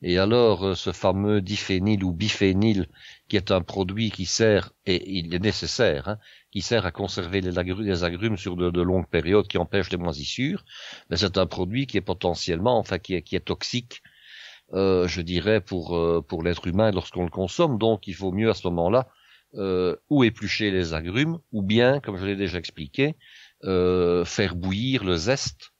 Et alors, euh, ce fameux diphényl ou biphényl, qui est un produit qui sert, et il est nécessaire, hein, qui sert à conserver les agrumes, sur de, longues périodes, qui empêche les moisissures, mais ben, c'est un produit qui est potentiellement, enfin, qui est, toxique, euh, je dirais, euh, pour, l'être humain lorsqu'on le consomme. Donc, il faut mieux à ce moment-là, ou éplucher les agrumes, ou bien, comme je l'ai déjà expliqué, faire bouillir le zeste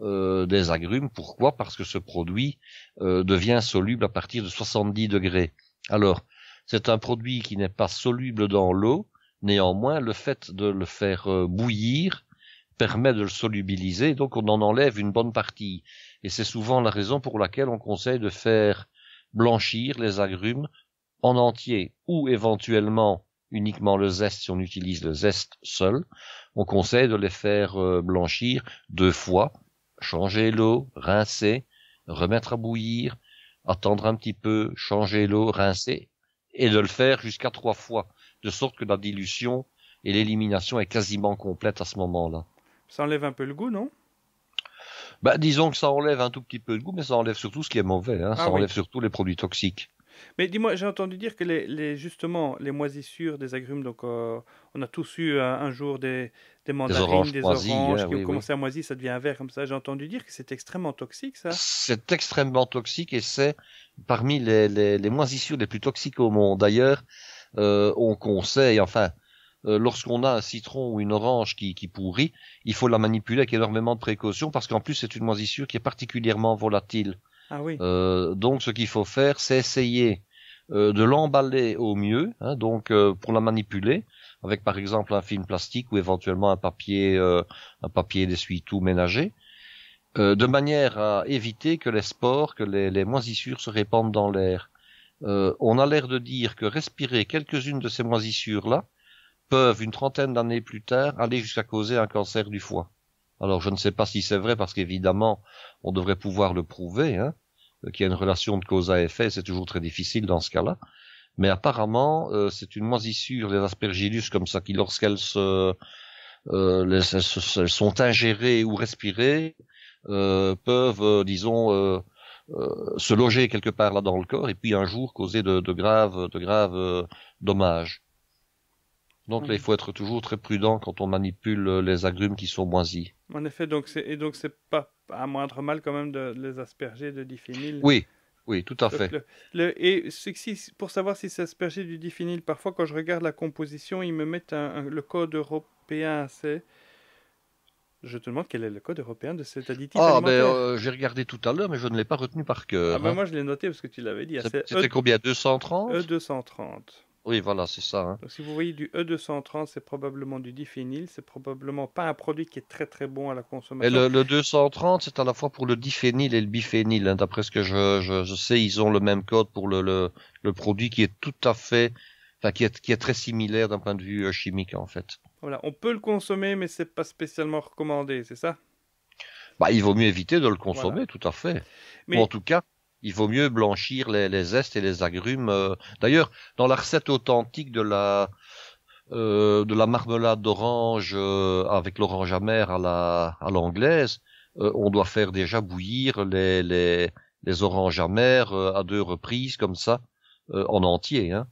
euh, des agrumes. Pourquoi Parce que ce produit euh, devient soluble à partir de 70 degrés. Alors, c'est un produit qui n'est pas soluble dans l'eau. Néanmoins, le fait de le faire euh, bouillir permet de le solubiliser, donc on en enlève une bonne partie. Et c'est souvent la raison pour laquelle on conseille de faire blanchir les agrumes en entier ou éventuellement uniquement le zeste si on utilise le zeste seul. On conseille de les faire blanchir deux fois changer l'eau, rincer, remettre à bouillir, attendre un petit peu, changer l'eau, rincer, et de le faire jusqu'à trois fois, de sorte que la dilution et l'élimination est quasiment complète à ce moment-là. Ça enlève un peu le goût, non bah, disons que ça enlève un tout petit peu le goût, mais ça enlève surtout ce qui est mauvais. Hein. Ah ça enlève surtout les produits toxiques. Mais dis-moi, j'ai entendu dire que les, justement les moisissures des agrumes, donc euh, on a tous eu un, jour des, mandarines, des oranges, hein, qui ont commencé à moisir, ça devient un vert comme ça. J'ai entendu dire que c'est extrêmement toxique, ça. C'est extrêmement toxique et c'est parmi les, moisissures les plus toxiques au monde. D'ailleurs, euh, on conseille, enfin, euh, lorsqu'on a un citron ou une orange qui, qui pourrit, il faut la manipuler avec énormément de précaution parce qu'en plus c'est une moisissure qui est particulièrement volatile. Ah oui. Euh, donc ce qu'il faut faire, c'est essayer euh, de l'emballer au mieux, hein, donc euh, pour la manipuler avec par exemple un film plastique ou éventuellement un papier, un papier d'essuie-tout ménager, de manière à éviter que les spores, que les moisissures se répandent dans l'air. on a l'air de dire que respirer quelques-unes de ces moisissures là peuvent une trentaine d'années plus tard aller jusqu'à causer un cancer du foie. Alors je ne sais pas si c'est vrai parce qu'évidemment on devrait pouvoir le prouver, hein, qu'il y a une relation de cause à effet, c'est toujours très difficile dans ce cas-là. Mais apparemment euh, c'est une moisissure des aspergillus comme ça qui lorsqu'elles se, euh, sont ingérées ou respirées euh, peuvent, disons, se loger quelque part là dans le corps et puis un jour causer de graves, de graves dommages. Donc il faut être toujours très prudent quand on manipule euh, les agrumes qui sont moisis. En effet, donc et donc c'est pas à moindre mal quand même de, les asperger de diphenyl. Oui, oui, tout à fait. et pour savoir si c'est aspergé du diphenyl, parfois quand je regarde la composition, ils me mettent le code européen, c'est je te demande quel est le code européen de cet additif Ah, ben, euh, j'ai regardé tout à l'heure, mais je ne l'ai pas retenu par cœur. Ah, ben, hein. moi, je l'ai noté parce que tu l'avais dit. C'était e- combien 230 E230. Oui, voilà, c'est ça. Hein. Donc, si vous voyez du E230, c'est probablement du diphényl. C'est probablement pas un produit qui est très très bon à la consommation. Et le, 230, c'est à la fois pour le diphényl et le biphényl. Hein. D'après ce que je, sais, ils ont le même code pour le, le, produit qui est tout à fait, enfin qui est, très similaire d'un point de vue euh, chimique en fait. Voilà, on peut le consommer, mais c'est pas spécialement recommandé, c'est ça bah, il vaut mieux éviter de le consommer, tout à fait. Mais... en tout cas, il vaut mieux blanchir les, les zestes et les agrumes. Euh. D'ailleurs, dans la recette authentique de la euh, de la marmelade d'orange euh, avec l'orange amère à la à l'anglaise, on doit faire déjà bouillir les les, les oranges amères à deux reprises comme ça en entier. Hein.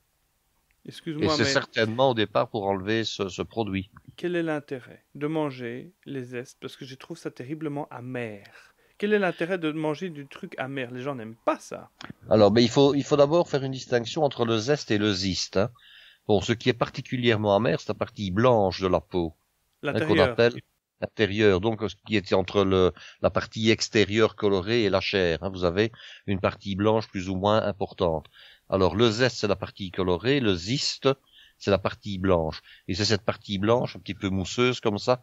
moi et c'est certainement au départ pour enlever ce, ce produit. Quel est l'intérêt de manger les zestes parce que je trouve ça terriblement amer quel est l'intérêt de manger du truc amer Les gens n'aiment pas ça. Alors, ben, il faut, d'abord faire une distinction entre le zeste et le ziste. Hein. ce qui est particulièrement amer, c'est la partie blanche de la peau. Hein, l'intérieur. appelle l'intérieur, donc ce qui est entre le, la partie extérieure colorée et la chair. Hein, vous avez une partie blanche plus ou moins importante. Alors, le zeste, c'est la partie colorée, le ziste, c'est la partie blanche. Et c'est cette partie blanche, un petit peu mousseuse comme ça,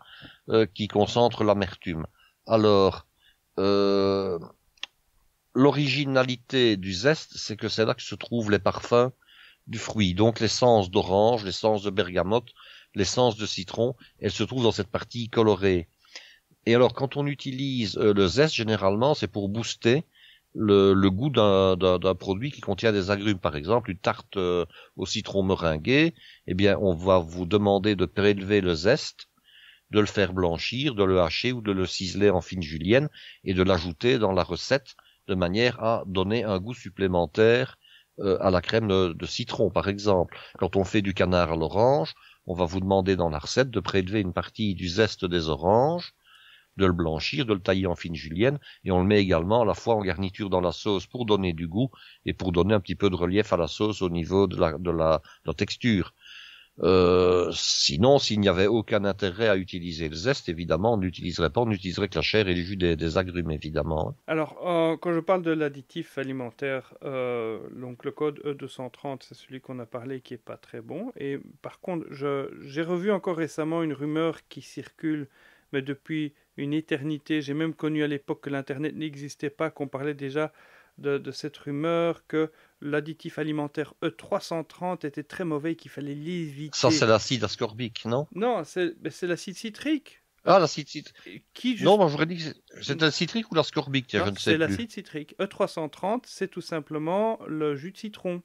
euh, qui concentre l'amertume. Alors, euh, l'originalité du zeste, c'est que c'est là que se trouvent les parfums du fruit. Donc l'essence d'orange, l'essence de bergamote, l'essence de citron, elle se trouve dans cette partie colorée. Et alors quand on utilise euh, le zeste, généralement, c'est pour booster le, goût d'un produit qui contient des agrumes, par exemple une tarte euh, au citron meringué. Eh bien, on va vous demander de prélever le zeste de le faire blanchir, de le hacher ou de le ciseler en fine julienne et de l'ajouter dans la recette de manière à donner un goût supplémentaire euh, à la crème de, de, citron, par exemple. Quand on fait du canard à l'orange, on va vous demander dans la recette de prélever une partie du zeste des oranges, de le blanchir, de le tailler en fine julienne, et on le met également à la fois en garniture dans la sauce pour donner du goût et pour donner un petit peu de relief à la sauce au niveau de la, de la, de la texture. Euh, sinon, s'il n'y avait aucun intérêt à utiliser le zeste, évidemment, on n'utiliserait pas, on n'utiliserait que la chair et le jus des, agrumes, évidemment. Alors, euh, quand je parle de l'additif alimentaire, euh, donc le code E230, c'est celui qu'on a parlé qui n'est pas très bon. Et par contre, j'ai revu encore récemment une rumeur qui circule, mais depuis une éternité. J'ai même connu à l'époque que l'Internet n'existait pas, qu'on parlait déjà de, cette rumeur que l'additif alimentaire E330 était très mauvais qu'il fallait l'éviter. Ça, c'est l'acide ascorbique, non Non, ben, c'est l'acide citrique. Ah, l'acide citrique. Non, moi, ben, j'aurais dit c'est l'acide citrique ou l'ascorbique, C'est l'acide citrique. E330, c'est tout simplement le jus de citron.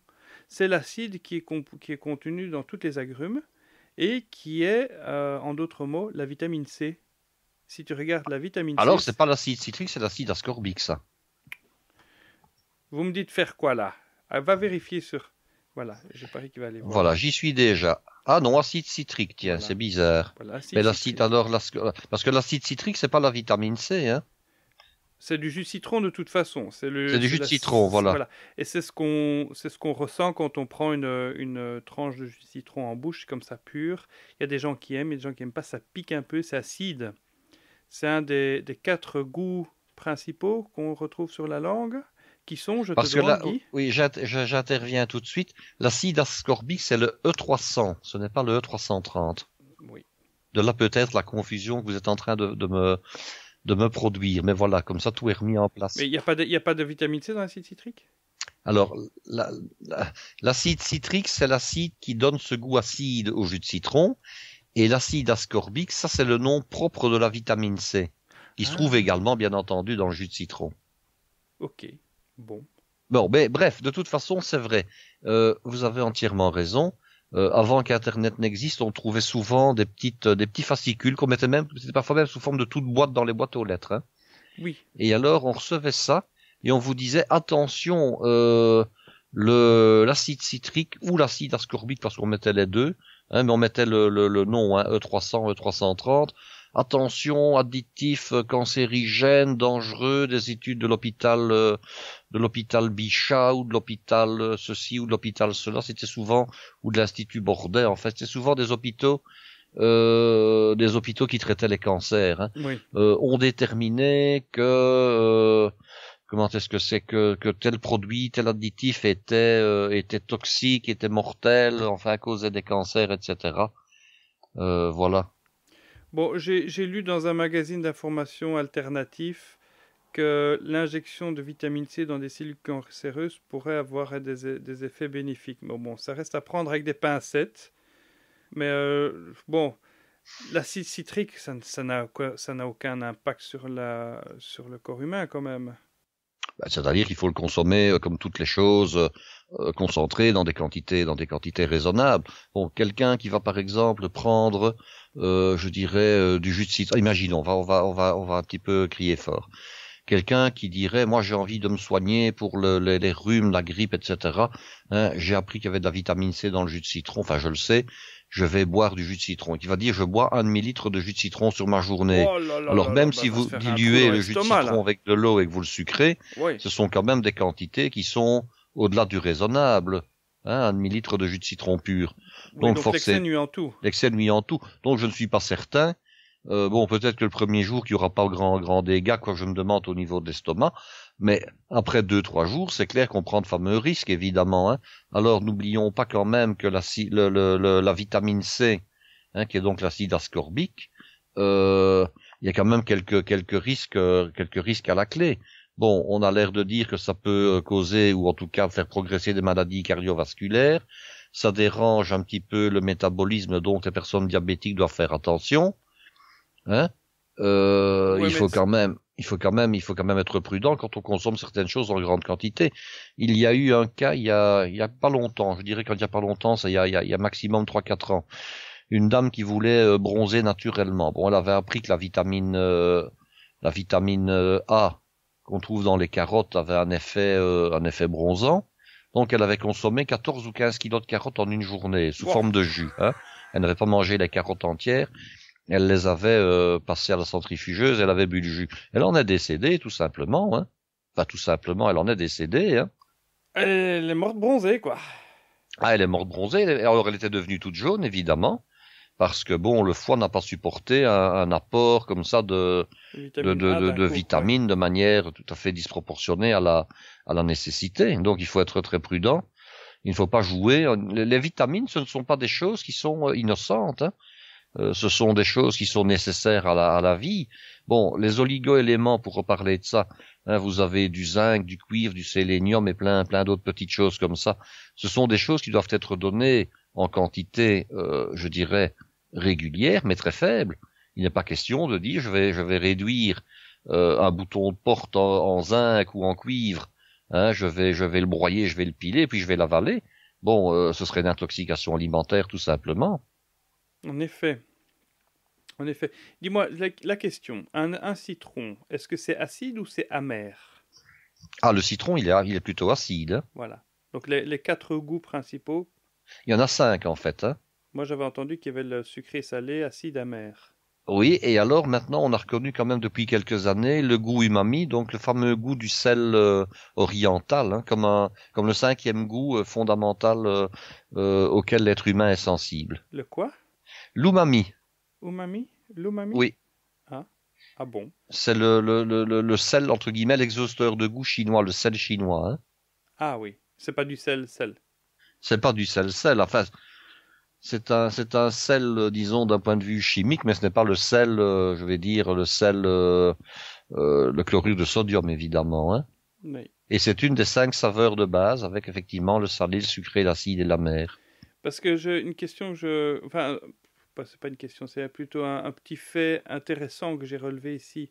C'est l'acide qui, est qui est contenu dans toutes les agrumes et qui est, euh, en d'autres mots, la vitamine C. Si tu regardes la vitamine C. Alors, c'est pas l'acide citrique, c'est l'acide ascorbique, ça. Vous me dites faire quoi là ah, va vérifier sur. Voilà, qu'il va aller voir. Voilà, j'y suis déjà. Ah non, acide citrique, tiens, c'est bizarre. Mais l'acide, alors, parce que l'acide citrique, c'est pas la vitamine C, hein. C'est du jus de citron de toute façon. C'est du jus de citron, voilà. Et c'est ce qu'on ce qu'on ressent quand on prend une, tranche de jus de citron en bouche comme ça pur. Il y a des gens qui aiment, il y a des gens qui n'aiment pas. Ça pique un peu, c'est acide. C'est un des, quatre goûts principaux qu'on retrouve sur la langue qui sont, je Parce te demande, que Oui, j'interviens tout de suite. L'acide ascorbique, c'est le E300, ce n'est pas le E330. Oui. De là peut-être la confusion que vous êtes en train de, de, me, de me produire. Mais voilà, comme ça, tout est remis en place. Mais il n'y a, pas de, a pas de vitamine C dans l'acide citrique alors, l'acide citrique, c'est l'acide qui donne ce goût acide au jus de citron. Et l'acide ascorbique, ça c'est le nom propre de la vitamine C, qui se ah. trouve également, bien entendu, dans le jus de citron. Ok. Bon. Bon, mais bref, de toute façon, c'est vrai. Euh, vous avez entièrement raison. Euh, avant qu'Internet n'existe, on trouvait souvent des petites, euh, des petits fascicules qu'on mettait même, c'était parfois même sous forme de toute boîte dans les boîtes aux lettres. Hein. Oui. Et alors, on recevait ça et on vous disait attention, euh, le l'acide citrique ou l'acide ascorbique parce qu'on mettait les deux, hein, mais on mettait le, le, nom hein, E300, E330. Attention, additif, cancérigène, dangereux, des études de l'hôpital de l'hôpital Bichat ou de l'hôpital euh, ceci ou de l'hôpital cela, c'était souvent ou de l'institut Bordet en fait, c'était souvent des hôpitaux euh, des hôpitaux qui traitaient les cancers. Hein. Oui. Euh, on déterminait que euh, comment est-ce que c'est que, que tel produit, tel additif était était toxique, était mortel, enfin causait des cancers, etc. voilà. Bon, j'ai lu dans un magazine d'information alternatif l'injection de vitamine C dans des cellules cancéreuses pourrait avoir des, e-, effets bénéfiques. Mais bon, ça reste à prendre avec des pincettes. Mais euh, bon, l'acide citrique, ça, n'a, aucun impact sur, la, sur le corps humain quand même. Bah, c'est-à-dire qu'il faut le consommer euh, comme toutes les choses euh, concentrées dans des quantités dans des quantités raisonnables. Bon, quelqu'un qui va par exemple prendre, je dirais, du jus de citron. Imaginons, on va on va on va on va un petit peu crier fort. Quelqu'un qui dirait, moi j'ai envie de me soigner pour les, rhumes, la grippe, etc. Hein, j'ai appris qu'il y avait de la vitamine C dans le jus de citron, enfin je le sais, je vais boire du jus de citron. Qui va dire, je bois un demi-litre de jus de citron sur ma journée. Oh Alors même si bah, vous diluez le jus de citron avec de l'eau et que vous le sucrez, ce sont quand même des quantités qui sont au-delà du raisonnable. Hein, un demi-litre de jus de citron pur. donc, donc forcément, l'excès nuit en tout. L'excès nuit en tout. Donc je ne suis pas certain euh, bon, peut-être que le premier jour, qu'il n'y aura pas grand, grand dégât, quoi, je me demande au niveau de l'estomac. Mais après deux, trois jours, c'est clair qu'on prend de fameux risques, évidemment. Hein. Alors, n'oublions pas quand même que la, vitamine C, hein, qui est donc l'acide ascorbique, euh, il y a quand même quelques, quelques risques, euh, quelques risques à la clé. Bon, on a l'air de dire que ça peut causer, ou en tout cas faire progresser des maladies cardiovasculaires. Ça dérange un petit peu le métabolisme, donc les personnes diabétiques doivent faire attention. Hein. Euh, il faut quand même, il faut quand même, il faut quand même être prudent quand on consomme certaines choses en grande quantité. Il y a eu un cas il y a, il y a pas longtemps, je dirais quand il y a pas longtemps, ça il y a, il y a, maximum trois quatre ans, une dame qui voulait euh, bronzer naturellement. Bon, elle avait appris que la vitamine, euh, la vitamine A qu'on trouve dans les carottes avait un effet, un effet bronzant. Donc elle avait consommé 14 ou 15 kilos de carottes en une journée sous forme de jus. Hein. Elle n'avait pas mangé les carottes entières. Elle les avait euh, passées à la centrifugeuse, elle avait bu du jus. Elle en est décédée, tout simplement. Hein. Enfin, tout simplement, elle en est décédée. Hein. Elle est morte bronzée, quoi. Ah, elle est morte bronzée. Alors, elle était devenue toute jaune, évidemment, parce que bon, le foie n'a pas supporté un, apport comme ça de de, vitamines de manière tout à fait disproportionnée à la à la nécessité. Donc, il faut être très prudent. Il ne faut pas jouer. Les, les vitamines, ce ne sont pas des choses qui sont euh, innocentes. Hein. Euh, ce sont des choses qui sont nécessaires à la, vie. Bon, les oligoéléments, pour reparler de ça, hein, vous avez du zinc, du cuivre, du sélénium et plein, plein d'autres petites choses comme ça. Ce sont des choses qui doivent être données en quantité, euh, je dirais, régulière, mais très faible. Il n'est pas question de dire je vais, je vais réduire euh, un bouton de porte en, zinc ou en cuivre, hein, je, vais, je vais le broyer, je vais le piler, puis je vais l'avaler. Bon, ce serait une intoxication alimentaire tout simplement. En effet. En effet. Dis-moi, la, question, un, citron, est-ce que c'est acide ou c'est amer Ah, le citron, il est, plutôt acide. Voilà. Donc les, quatre goûts principaux Il y en a cinq en fait. Hein. Moi j'avais entendu qu'il y avait le sucré salé, acide, amer. Oui, et alors maintenant on a reconnu quand même depuis quelques années le goût umami, donc le fameux goût du sel euh, oriental, hein, comme, comme le cinquième goût euh, fondamental euh, auquel l'être humain est sensible. Le quoi L'umami. Umami L'umami Oui. Ah. ah bon C'est le, le, le, sel, entre guillemets, l'exhausteur de goût chinois, le sel chinois. Hein. ah oui, c'est pas du sel, sel. C'est pas du sel, sel. Enfin, c'est un, c'est un sel, disons, d'un point de vue chimique, mais ce n'est pas le sel, euh, je vais dire, le sel, euh, euh, le chlorure de sodium, évidemment. Hein. oui. Et c'est une des cinq saveurs de base, avec effectivement le salé, le sucré, l'acide et la mer. Parce que j'ai une question, je, enfin, pas, c'est pas une question, c'est plutôt un, petit fait intéressant que j'ai relevé ici.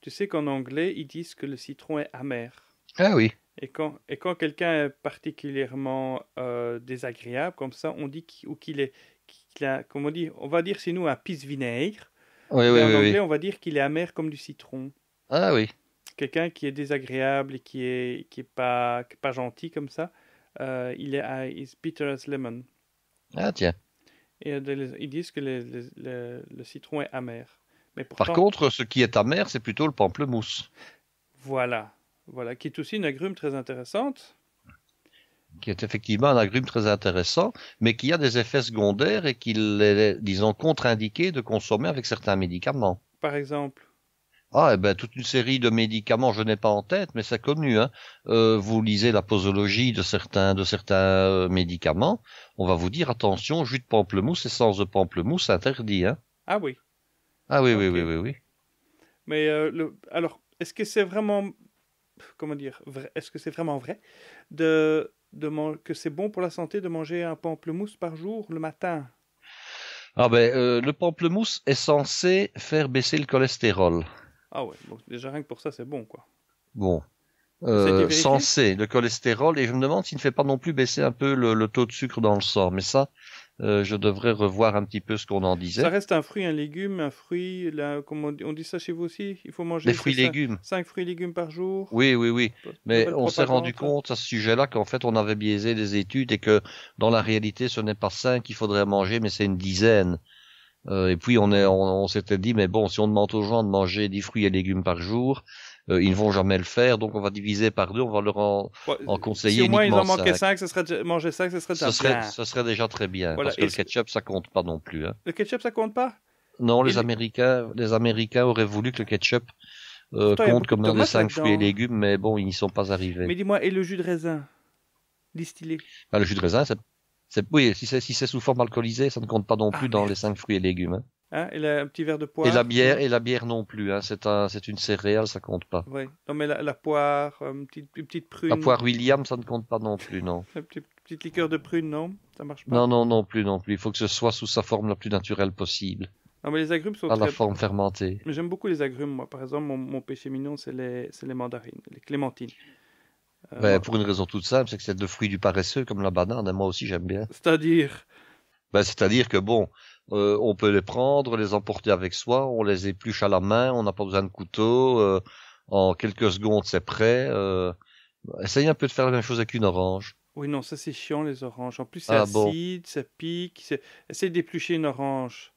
Tu sais qu'en anglais, ils disent que le citron est amer. Ah oui. Et quand, et quand quelqu'un est particulièrement euh, désagréable, comme ça, on dit qu'il, est, qu'il a, comment on dit, on va dire chez nous un pisse vinaigre. Oui, oui, en anglais, on va dire qu'il est amer comme du citron. Ah oui. Quelqu'un qui est désagréable et qui est, qui est pas, pas gentil comme ça, euh, il est uh, bitter as lemon. Ah tiens. Euh, ils disent que le citron est amer. Mais Par contre, ce qui est amer, c'est plutôt le pamplemousse. Voilà, voilà, qui est aussi une agrume très intéressante. Qui est effectivement un agrume très intéressant, mais qui a des effets secondaires et qui est, disons, contre-indiqué de consommer avec certains médicaments. Par exemple ah, et eh ben, toute une série de médicaments, je n'ai pas en tête, mais c'est connu. Hein. Euh, vous lisez la posologie de certains, de certains euh, médicaments, on va vous dire attention, jus de pamplemousse essence sans de pamplemousse interdit. Hein. Ah oui. Ah oui, oui, oui, oui, oui. Mais euh, alors, est-ce que c'est vraiment, comment dire, est-ce que c'est vraiment vrai de, de que c'est bon pour la santé de manger un pamplemousse par jour le matin Ah ben, le pamplemousse est censé faire baisser le cholestérol. Ah ouais, donc déjà rien que pour ça, c'est bon, quoi. Bon. Euh, censé, le cholestérol, et je me demande s'il ne fait pas non plus baisser un peu le, taux de sucre dans le sang, mais ça, euh, je devrais revoir un petit peu ce qu'on en disait. Ça reste un fruit, un légume, un fruit, on, dit, ça chez vous aussi, il faut manger... Des fruits légumes. Cinq fruits légumes par jour. Oui, oui, oui, mais on s'est rendu hein. compte à ce sujet-là qu'en fait on avait biaisé les études et que dans la réalité ce n'est pas cinq qu'il faudrait manger, mais c'est une dizaine. Euh, et puis on, on, s'était dit, mais bon, si on demande aux gens de manger 10 fruits et légumes par jour, euh, ils ne vont jamais le faire, donc on va diviser par deux, on va leur en, en conseiller. Si au moins ils en manquaient 5, ce serait, manger 5, ce serait déjà bien. Ce serait déjà très bien, parce que le ketchup, ça compte pas non plus. Hein. Le ketchup, ça compte pas Non, les, Américains, les Américains auraient voulu que le ketchup euh, compte comme dans des 5 fruits et légumes, mais bon, ils n'y sont pas arrivés. Mais dis-moi, et le jus de raisin Distillé ah, Le jus de raisin, c'est oui, si c'est sous forme alcoolisée, ça ne compte pas non ah, plus dans les cinq fruits et légumes. Hein. Hein, et la, un petit verre de poire. Et la bière, et la bière non plus. Hein. c'est une céréale, ça compte pas. Oui. Non mais la, poire, euh, une petite, prune. La poire William, ça ne compte pas non plus, non. [laughs] petite, liqueur de prune, non, ça marche pas. Non, non, non plus, non plus. Il faut que ce soit sous sa forme la plus naturelle possible. Non mais les agrumes sont. la forme fermentée. J'aime beaucoup les agrumes, moi. Par exemple, mon, péché mignon, c'est les mandarines, les clémentines. Euh, ben, pour une raison toute simple, c'est que c'est le fruit du paresseux comme la banane, et hein, moi aussi j'aime bien. C'est-à-dire ben, C'est-à-dire que bon, euh, on peut les prendre, les emporter avec soi, on les épluche à la main, on n'a pas besoin de couteau, euh, en quelques secondes c'est prêt. essayez un peu de faire la même chose avec une orange. Oui, non, ça c'est chiant les oranges. En plus c'est ah acide, ça pique. Essayez d'éplucher une orange.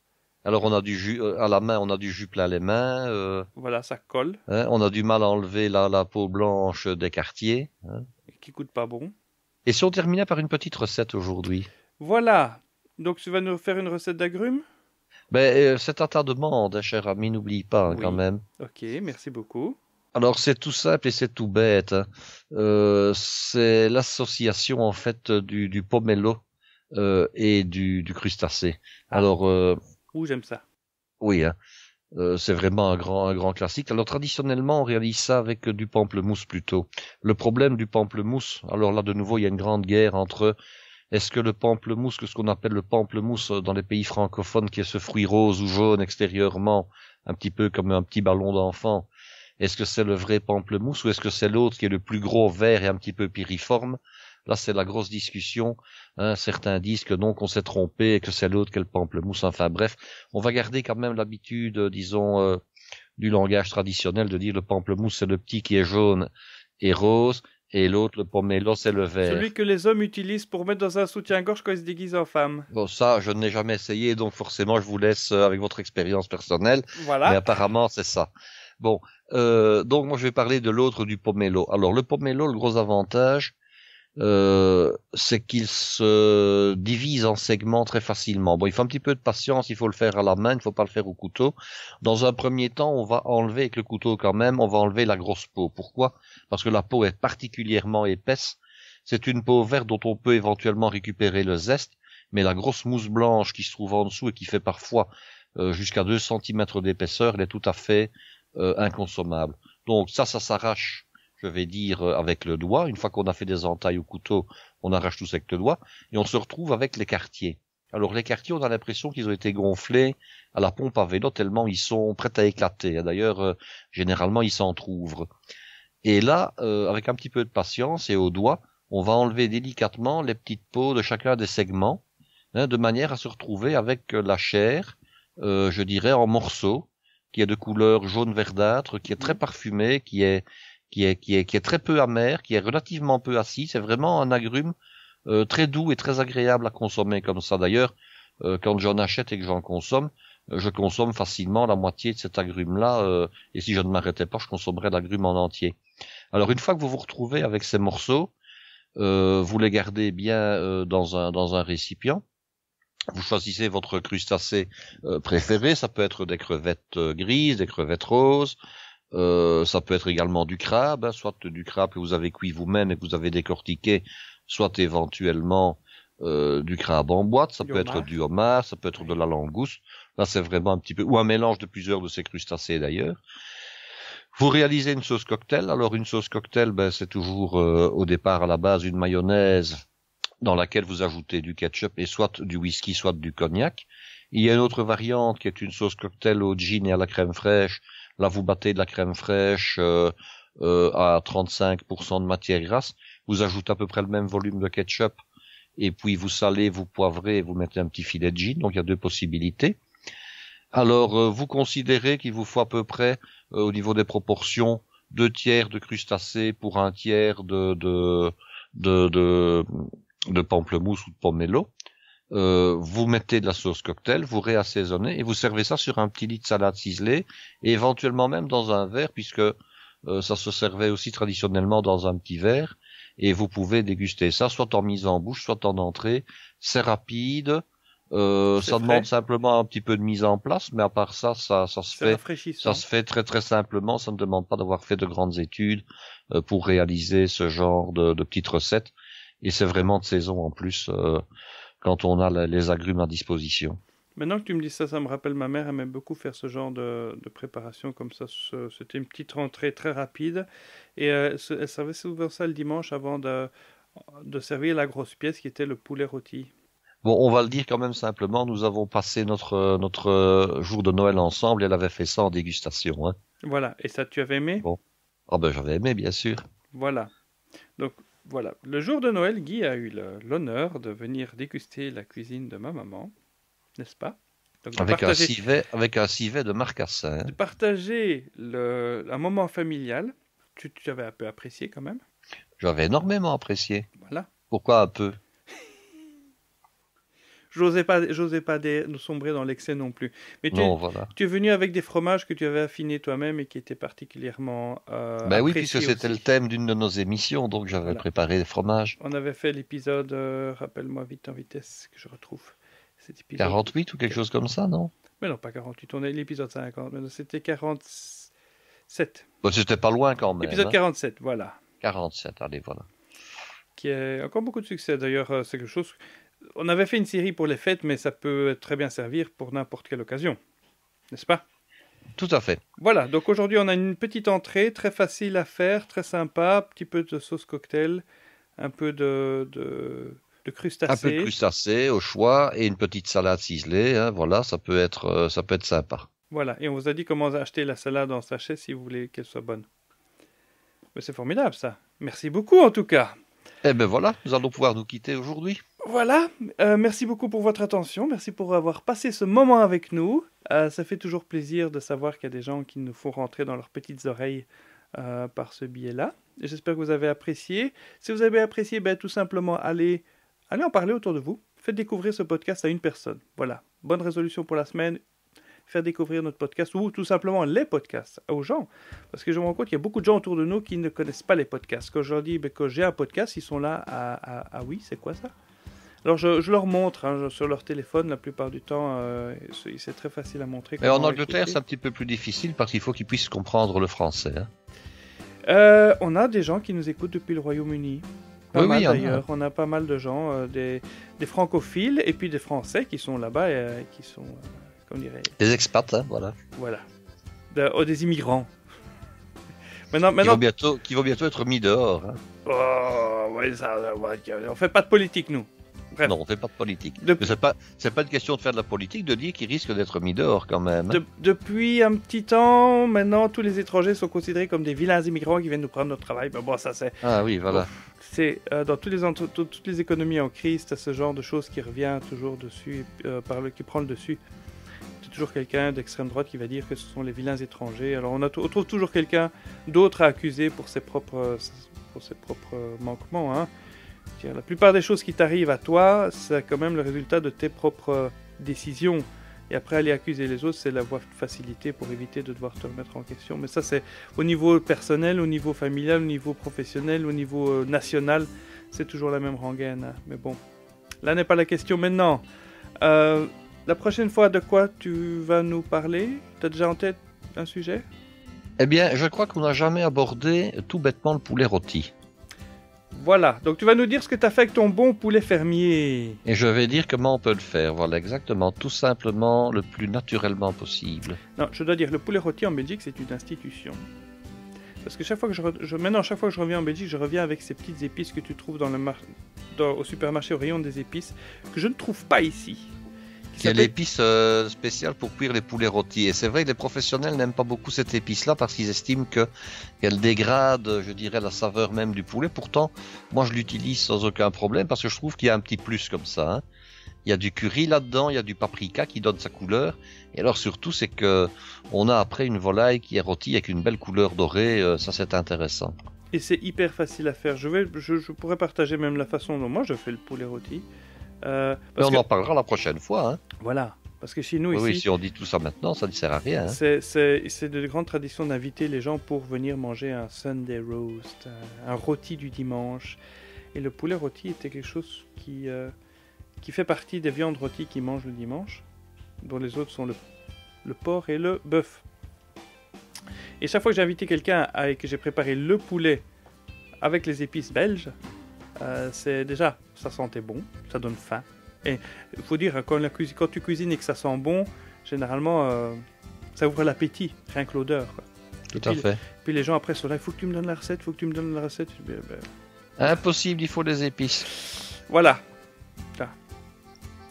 Alors on a du jus euh, à la main, on a du jus plein les mains. Euh, voilà, ça colle. Hein, on a du mal à enlever la, peau blanche des quartiers. Hein. Qui coûte pas bon. Et si on terminait par une petite recette aujourd'hui Voilà. Donc tu vas nous faire une recette d'agrumes ben, cet euh, C'est à ta demande, hein, cher ami, n'oublie pas quand même. Ok, merci beaucoup. Alors c'est tout simple et c'est tout bête. c'est l'association en fait du, pomelo et du, du crustacé. Ah. Alors j'aime ça. Oui, hein. euh, c'est vraiment un grand, un grand classique. Alors traditionnellement, on réalise ça avec du pamplemousse plutôt. Le problème du pamplemousse, alors là de nouveau, il y a une grande guerre entre est-ce que le pamplemousse, que ce qu'on appelle le pamplemousse dans les pays francophones, qui est ce fruit rose ou jaune extérieurement, un petit peu comme un petit ballon d'enfant, est-ce que c'est le vrai pamplemousse ou est-ce que c'est l'autre qui est le plus gros vert et un petit peu piriforme Là, c'est la grosse discussion. un hein. Certains disent que non, qu'on s'est trompé, et que c'est l'autre qu'elle pamplemousse. Enfin bref, on va garder quand même l'habitude, euh, disons, euh, du langage traditionnel de dire le pamplemousse, c'est le petit qui est jaune et rose, et l'autre, le pomelo, c'est le vert. Celui que les hommes utilisent pour mettre dans un soutien-gorge quand ils se déguisent en femme. Bon, ça, je n'ai jamais essayé, donc forcément, je vous laisse euh, avec votre expérience personnelle. Voilà. Mais apparemment, c'est ça. Bon, donc moi, je vais parler de l'autre du pomelo. Alors, le pomelo, le gros avantage, euh, c'est qu'il se divise en segments très facilement. Bon, il faut un petit peu de patience, il faut le faire à la main, il ne faut pas le faire au couteau. Dans un premier temps, on va enlever avec le couteau quand même, on va enlever la grosse peau. Pourquoi Parce que la peau est particulièrement épaisse. C'est une peau verte dont on peut éventuellement récupérer le zeste, mais la grosse mousse blanche qui se trouve en dessous et qui fait parfois euh, jusqu'à 2 cm d'épaisseur, elle est tout à fait euh, inconsommable. Donc ça, ça s'arrache je vais dire, euh, avec le doigt. Une fois qu'on a fait des entailles au couteau, on arrache tout ça avec le doigt. Et on se retrouve avec les quartiers. Alors les quartiers, on a l'impression qu'ils ont été gonflés à la pompe à vélo tellement ils sont prêts à éclater. D'ailleurs, euh, généralement, ils s'entr'ouvrent. Et là, euh, avec un petit peu de patience et au doigt, on va enlever délicatement les petites peaux de chacun des segments, hein, de manière à se retrouver avec la chair, je dirais, en morceaux, qui est de couleur jaune verdâtre, qui est très parfumée, qui est qui est, très peu amer, qui est relativement peu assis. C'est vraiment un agrume euh, très doux et très agréable à consommer comme ça. D'ailleurs, euh, quand j'en achète et que j'en consomme, euh, je consomme facilement la moitié de cet agrume-là. et si je ne m'arrêtais pas, je consommerais l'agrume en entier. Alors une fois que vous vous retrouvez avec ces morceaux, vous les gardez bien dans un dans un récipient. Vous choisissez votre crustacé préféré, ça peut être des crevettes grises, des crevettes roses, euh, ça peut être également du crabe, hein, soit du crabe que vous avez cuit vous-même et que vous avez décortiqué, soit éventuellement euh, du crabe en boîte, ça peut être du homard, ça peut être de la langouste. Là, c'est vraiment un petit peu ou un mélange de plusieurs de ces crustacés d'ailleurs. Vous réalisez une sauce cocktail. Alors une sauce cocktail, ben, c'est toujours euh, au départ à la base une mayonnaise dans laquelle vous ajoutez du ketchup et soit du whisky, soit du cognac. Il y a une autre variante qui est une sauce cocktail au gin et à la crème fraîche Là, vous battez de la crème fraîche euh, euh à 35% de matière grasse, vous ajoutez à peu près le même volume de ketchup, et puis vous salez, vous poivrez, vous mettez un petit filet de gin. Donc il y a deux possibilités. Alors, euh, vous considérez qu'il vous faut à peu près, euh, au niveau des proportions, deux tiers de crustacés pour un tiers de de de, de, de pamplemousse ou de pomelo. Euh, vous mettez de la sauce cocktail, vous réassaisonnez et vous servez ça sur un petit lit de salade ciselée et éventuellement même dans un verre puisque euh, ça se servait aussi traditionnellement dans un petit verre et vous pouvez déguster ça soit en mise en bouche, soit en entrée. C'est rapide, euh, ça demande simplement un petit peu de mise en place, mais à part ça, ça, se fait, ça se fait très très simplement. Ça ne demande pas d'avoir fait de grandes études pour réaliser ce genre de, de petites recettes. Et c'est vraiment de saison en plus quand on a les agrumes à disposition. Maintenant que tu me dis ça, ça me rappelle ma mère aimait beaucoup faire ce genre de, préparation comme ça. C'était une petite rentrée très rapide et euh, elle servait souvent ça le dimanche avant de, servir la grosse pièce qui était le poulet rôti. Bon, on va le dire quand même simplement, nous avons passé notre, euh, euh, jour de Noël ensemble et elle avait fait ça en dégustation. Hein. Voilà, et ça tu avais aimé Bon. Ah ben j'avais aimé bien sûr. Voilà. Donc voilà. Le jour de Noël, Guy a eu l'honneur de venir déguster la cuisine de ma maman, n'est-ce pas avec, un civet, avec un civet de Marcassin. Hein. De partager le... un moment familial. Tu, tu avais un peu apprécié quand même J'avais énormément apprécié. Voilà. Pourquoi un peu J'osais pas, j'osais pas des, sombrer dans l'excès non plus. Mais tu, voilà. tu, es venu avec des fromages que tu avais affinés toi-même et qui étaient particulièrement. Euh, ben oui, puisque c'était le thème d'une de nos émissions, donc j'avais préparé des fromages. On avait fait l'épisode, euh, rappelle-moi vite en vitesse que je retrouve. Cet épisode 48 ou quelque chose comme ça, non Mais non, pas 48, on est l'épisode 50, c'était 47. Bon, c'était pas loin quand même. Épisode 47, hein. voilà. 47, allez, voilà. Qui a encore beaucoup de succès d'ailleurs, euh, c'est quelque chose on avait fait une série pour les fêtes, mais ça peut très bien servir pour n'importe quelle occasion, n'est-ce pas Tout à fait. Voilà, donc aujourd'hui on a une petite entrée très facile à faire, très sympa, un petit peu de sauce cocktail, un peu de, de, Un peu de crustacé, au choix et une petite salade ciselée, hein, voilà, ça peut, être, euh, ça peut être sympa. Voilà, et on vous a dit comment acheter la salade en sachet si vous voulez qu'elle soit bonne. Mais c'est formidable ça. Merci beaucoup en tout cas. Eh ben voilà, nous allons pouvoir nous quitter aujourd'hui. Voilà, euh, merci beaucoup pour votre attention, merci pour avoir passé ce moment avec nous. Euh, ça fait toujours plaisir de savoir qu'il y a des gens qui nous font rentrer dans leurs petites oreilles euh, par ce biais-là. J'espère que vous avez apprécié. Si vous avez apprécié, ben, tout simplement allez, allez en parler autour de vous. Faites découvrir ce podcast à une personne. Voilà, bonne résolution pour la semaine. Faire découvrir notre podcast ou tout simplement les podcasts aux gens. Parce que je me rends compte qu'il y a beaucoup de gens autour de nous qui ne connaissent pas les podcasts. Quand je leur dis ben, que j'ai un podcast, ils sont là à, ah oui, c'est quoi ça alors je, leur montre hein, sur leur téléphone la plupart du temps, euh, c'est très facile à montrer. Mais en Angleterre, c'est un petit peu plus difficile parce qu'il faut qu'ils puissent comprendre le français. Hein. Euh, on a des gens qui nous écoutent depuis le Royaume-Uni. oui, oui, d'ailleurs, on a pas mal de gens, euh, des, francophiles et puis des Français qui sont là-bas et qui sont, comment dirais Des expats, hein, voilà. Voilà. Oh, des immigrants. Maintenant, maintenant... Qui, vont bientôt, être mis dehors. Oh, ouais, ça, on fait pas de politique, nous. Non, on fait pas de politique. Ce n'est c'est pas, c'est une question de faire de la politique, de dire qu'il risque d'être mis dehors quand même. Hein. depuis un petit temps, maintenant, tous les étrangers sont considérés comme des vilains immigrants qui viennent nous prendre notre travail. Ben bon, ça c'est. Ah oui, voilà. C'est euh, dans toutes les, économies en crise, as ce genre de choses qui revient toujours dessus, euh, par le... qui prend le dessus. C'est toujours quelqu'un d'extrême droite qui va dire que ce sont les vilains étrangers. Alors on, trouve toujours quelqu'un d'autre à accuser pour ses propres, pour ses propres manquements. Hein la plupart des choses qui t'arrivent à toi, c'est quand même le résultat de tes propres euh, décisions. Et après, aller accuser les autres, c'est la voie facilitée pour éviter de devoir te remettre en question. Mais ça, c'est au niveau personnel, au niveau familial, au niveau professionnel, au niveau euh, national, c'est toujours la même rengaine. Hein. Mais bon, là n'est pas la question maintenant. Euh, la prochaine fois, de quoi tu vas nous parler T'as déjà en tête un sujet Eh bien, je crois qu'on n'a jamais abordé tout bêtement le poulet rôti. Voilà, donc tu vas nous dire ce que tu as fait avec ton bon poulet fermier. Et je vais dire comment on peut le faire. Voilà, exactement, tout simplement, le plus naturellement possible. Non, je dois dire, le poulet rôti en Belgique, c'est une institution. Parce que chaque fois que je, chaque fois que je reviens en Belgique, je reviens avec ces petites épices que tu trouves dans le au supermarché au rayon des épices que je ne trouve pas ici y épice l'épice euh, spéciale pour cuire les poulets rôtis. Et c'est vrai que les professionnels n'aiment pas beaucoup cette épice-là parce qu'ils estiment qu'elle dégrade, je dirais, la saveur même du poulet. Pourtant, moi, je l'utilise sans aucun problème parce que je trouve qu'il y a un petit plus comme ça. Hein. Il y a du curry là-dedans, il y a du paprika qui donne sa couleur. Et alors surtout, c'est que on a après une volaille qui est rôtie avec une belle couleur dorée. Euh, ça, c'est intéressant. Et c'est hyper facile à faire. Je vais, je pourrais partager même la façon dont moi je fais le poulet rôti. Euh, on en parlera la prochaine fois. Hein. Voilà. Parce que chez nous, ici, oui, si on dit tout ça maintenant, ça ne sert à rien. Hein. C'est de grande tradition d'inviter les gens pour venir manger un Sunday roast, euh, un, rôti du dimanche. Et le poulet rôti était quelque chose qui, euh, qui fait partie des viandes rôties qu'ils mangent le dimanche, dont les autres sont le, le porc et le bœuf. Et chaque fois que j'ai invité quelqu'un et que j'ai préparé le poulet avec les épices belges, euh, c'est déjà, ça sentait bon, ça donne faim. Et il faut dire, hein, quand, la cuisine, quand tu cuisines et que ça sent bon, généralement, euh, ça ouvre l'appétit, rien que l'odeur. Tout à fait. Puis les gens après sont là, il faut que tu me donnes la recette, il faut que tu me donnes la recette. Eh ben, Impossible, il faut des épices. Voilà.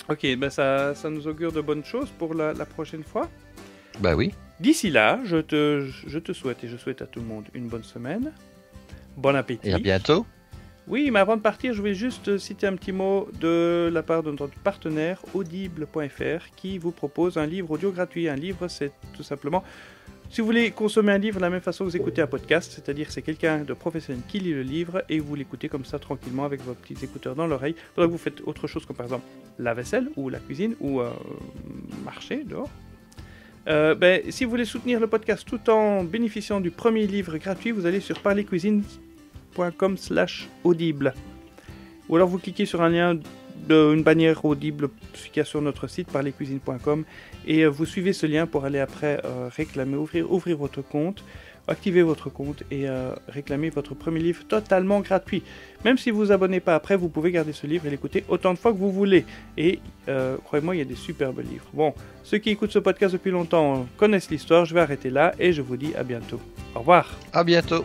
Ok, ben ça, ça nous augure de bonnes choses pour la, prochaine fois. Bah oui. D'ici là, je te, je te souhaite et je souhaite à tout le monde une bonne semaine. Bon appétit. Et à bientôt. Oui, mais avant de partir, je vais juste citer un petit mot de la part de notre partenaire audible.fr qui vous propose un livre audio gratuit. Un livre, c'est tout simplement, si vous voulez consommer un livre de la même façon que vous écoutez un podcast, c'est-à-dire c'est quelqu'un de professionnel qui lit le livre et vous l'écoutez comme ça tranquillement avec vos petits écouteurs dans l'oreille pendant que vous faites autre chose comme par exemple la vaisselle ou la cuisine ou euh, marcher dehors. Euh, ben, si vous voulez soutenir le podcast tout en bénéficiant du premier livre gratuit, vous allez sur Parler Cuisine audible. Ou alors vous cliquez sur un lien d'une bannière audible qu'il y sur notre site parlercuisine.com et euh, vous suivez ce lien pour aller après euh, réclamer, ouvrir, ouvrir votre compte, activer votre compte et euh, réclamer votre premier livre totalement gratuit. Même si vous ne vous abonnez pas après, vous pouvez garder ce livre et l'écouter autant de fois que vous voulez. Et croyez-moi, il y a des superbes livres. Bon, ceux qui écoutent ce podcast depuis longtemps connaissent l'histoire, je vais arrêter là et je vous dis à bientôt. Au revoir. À bientôt.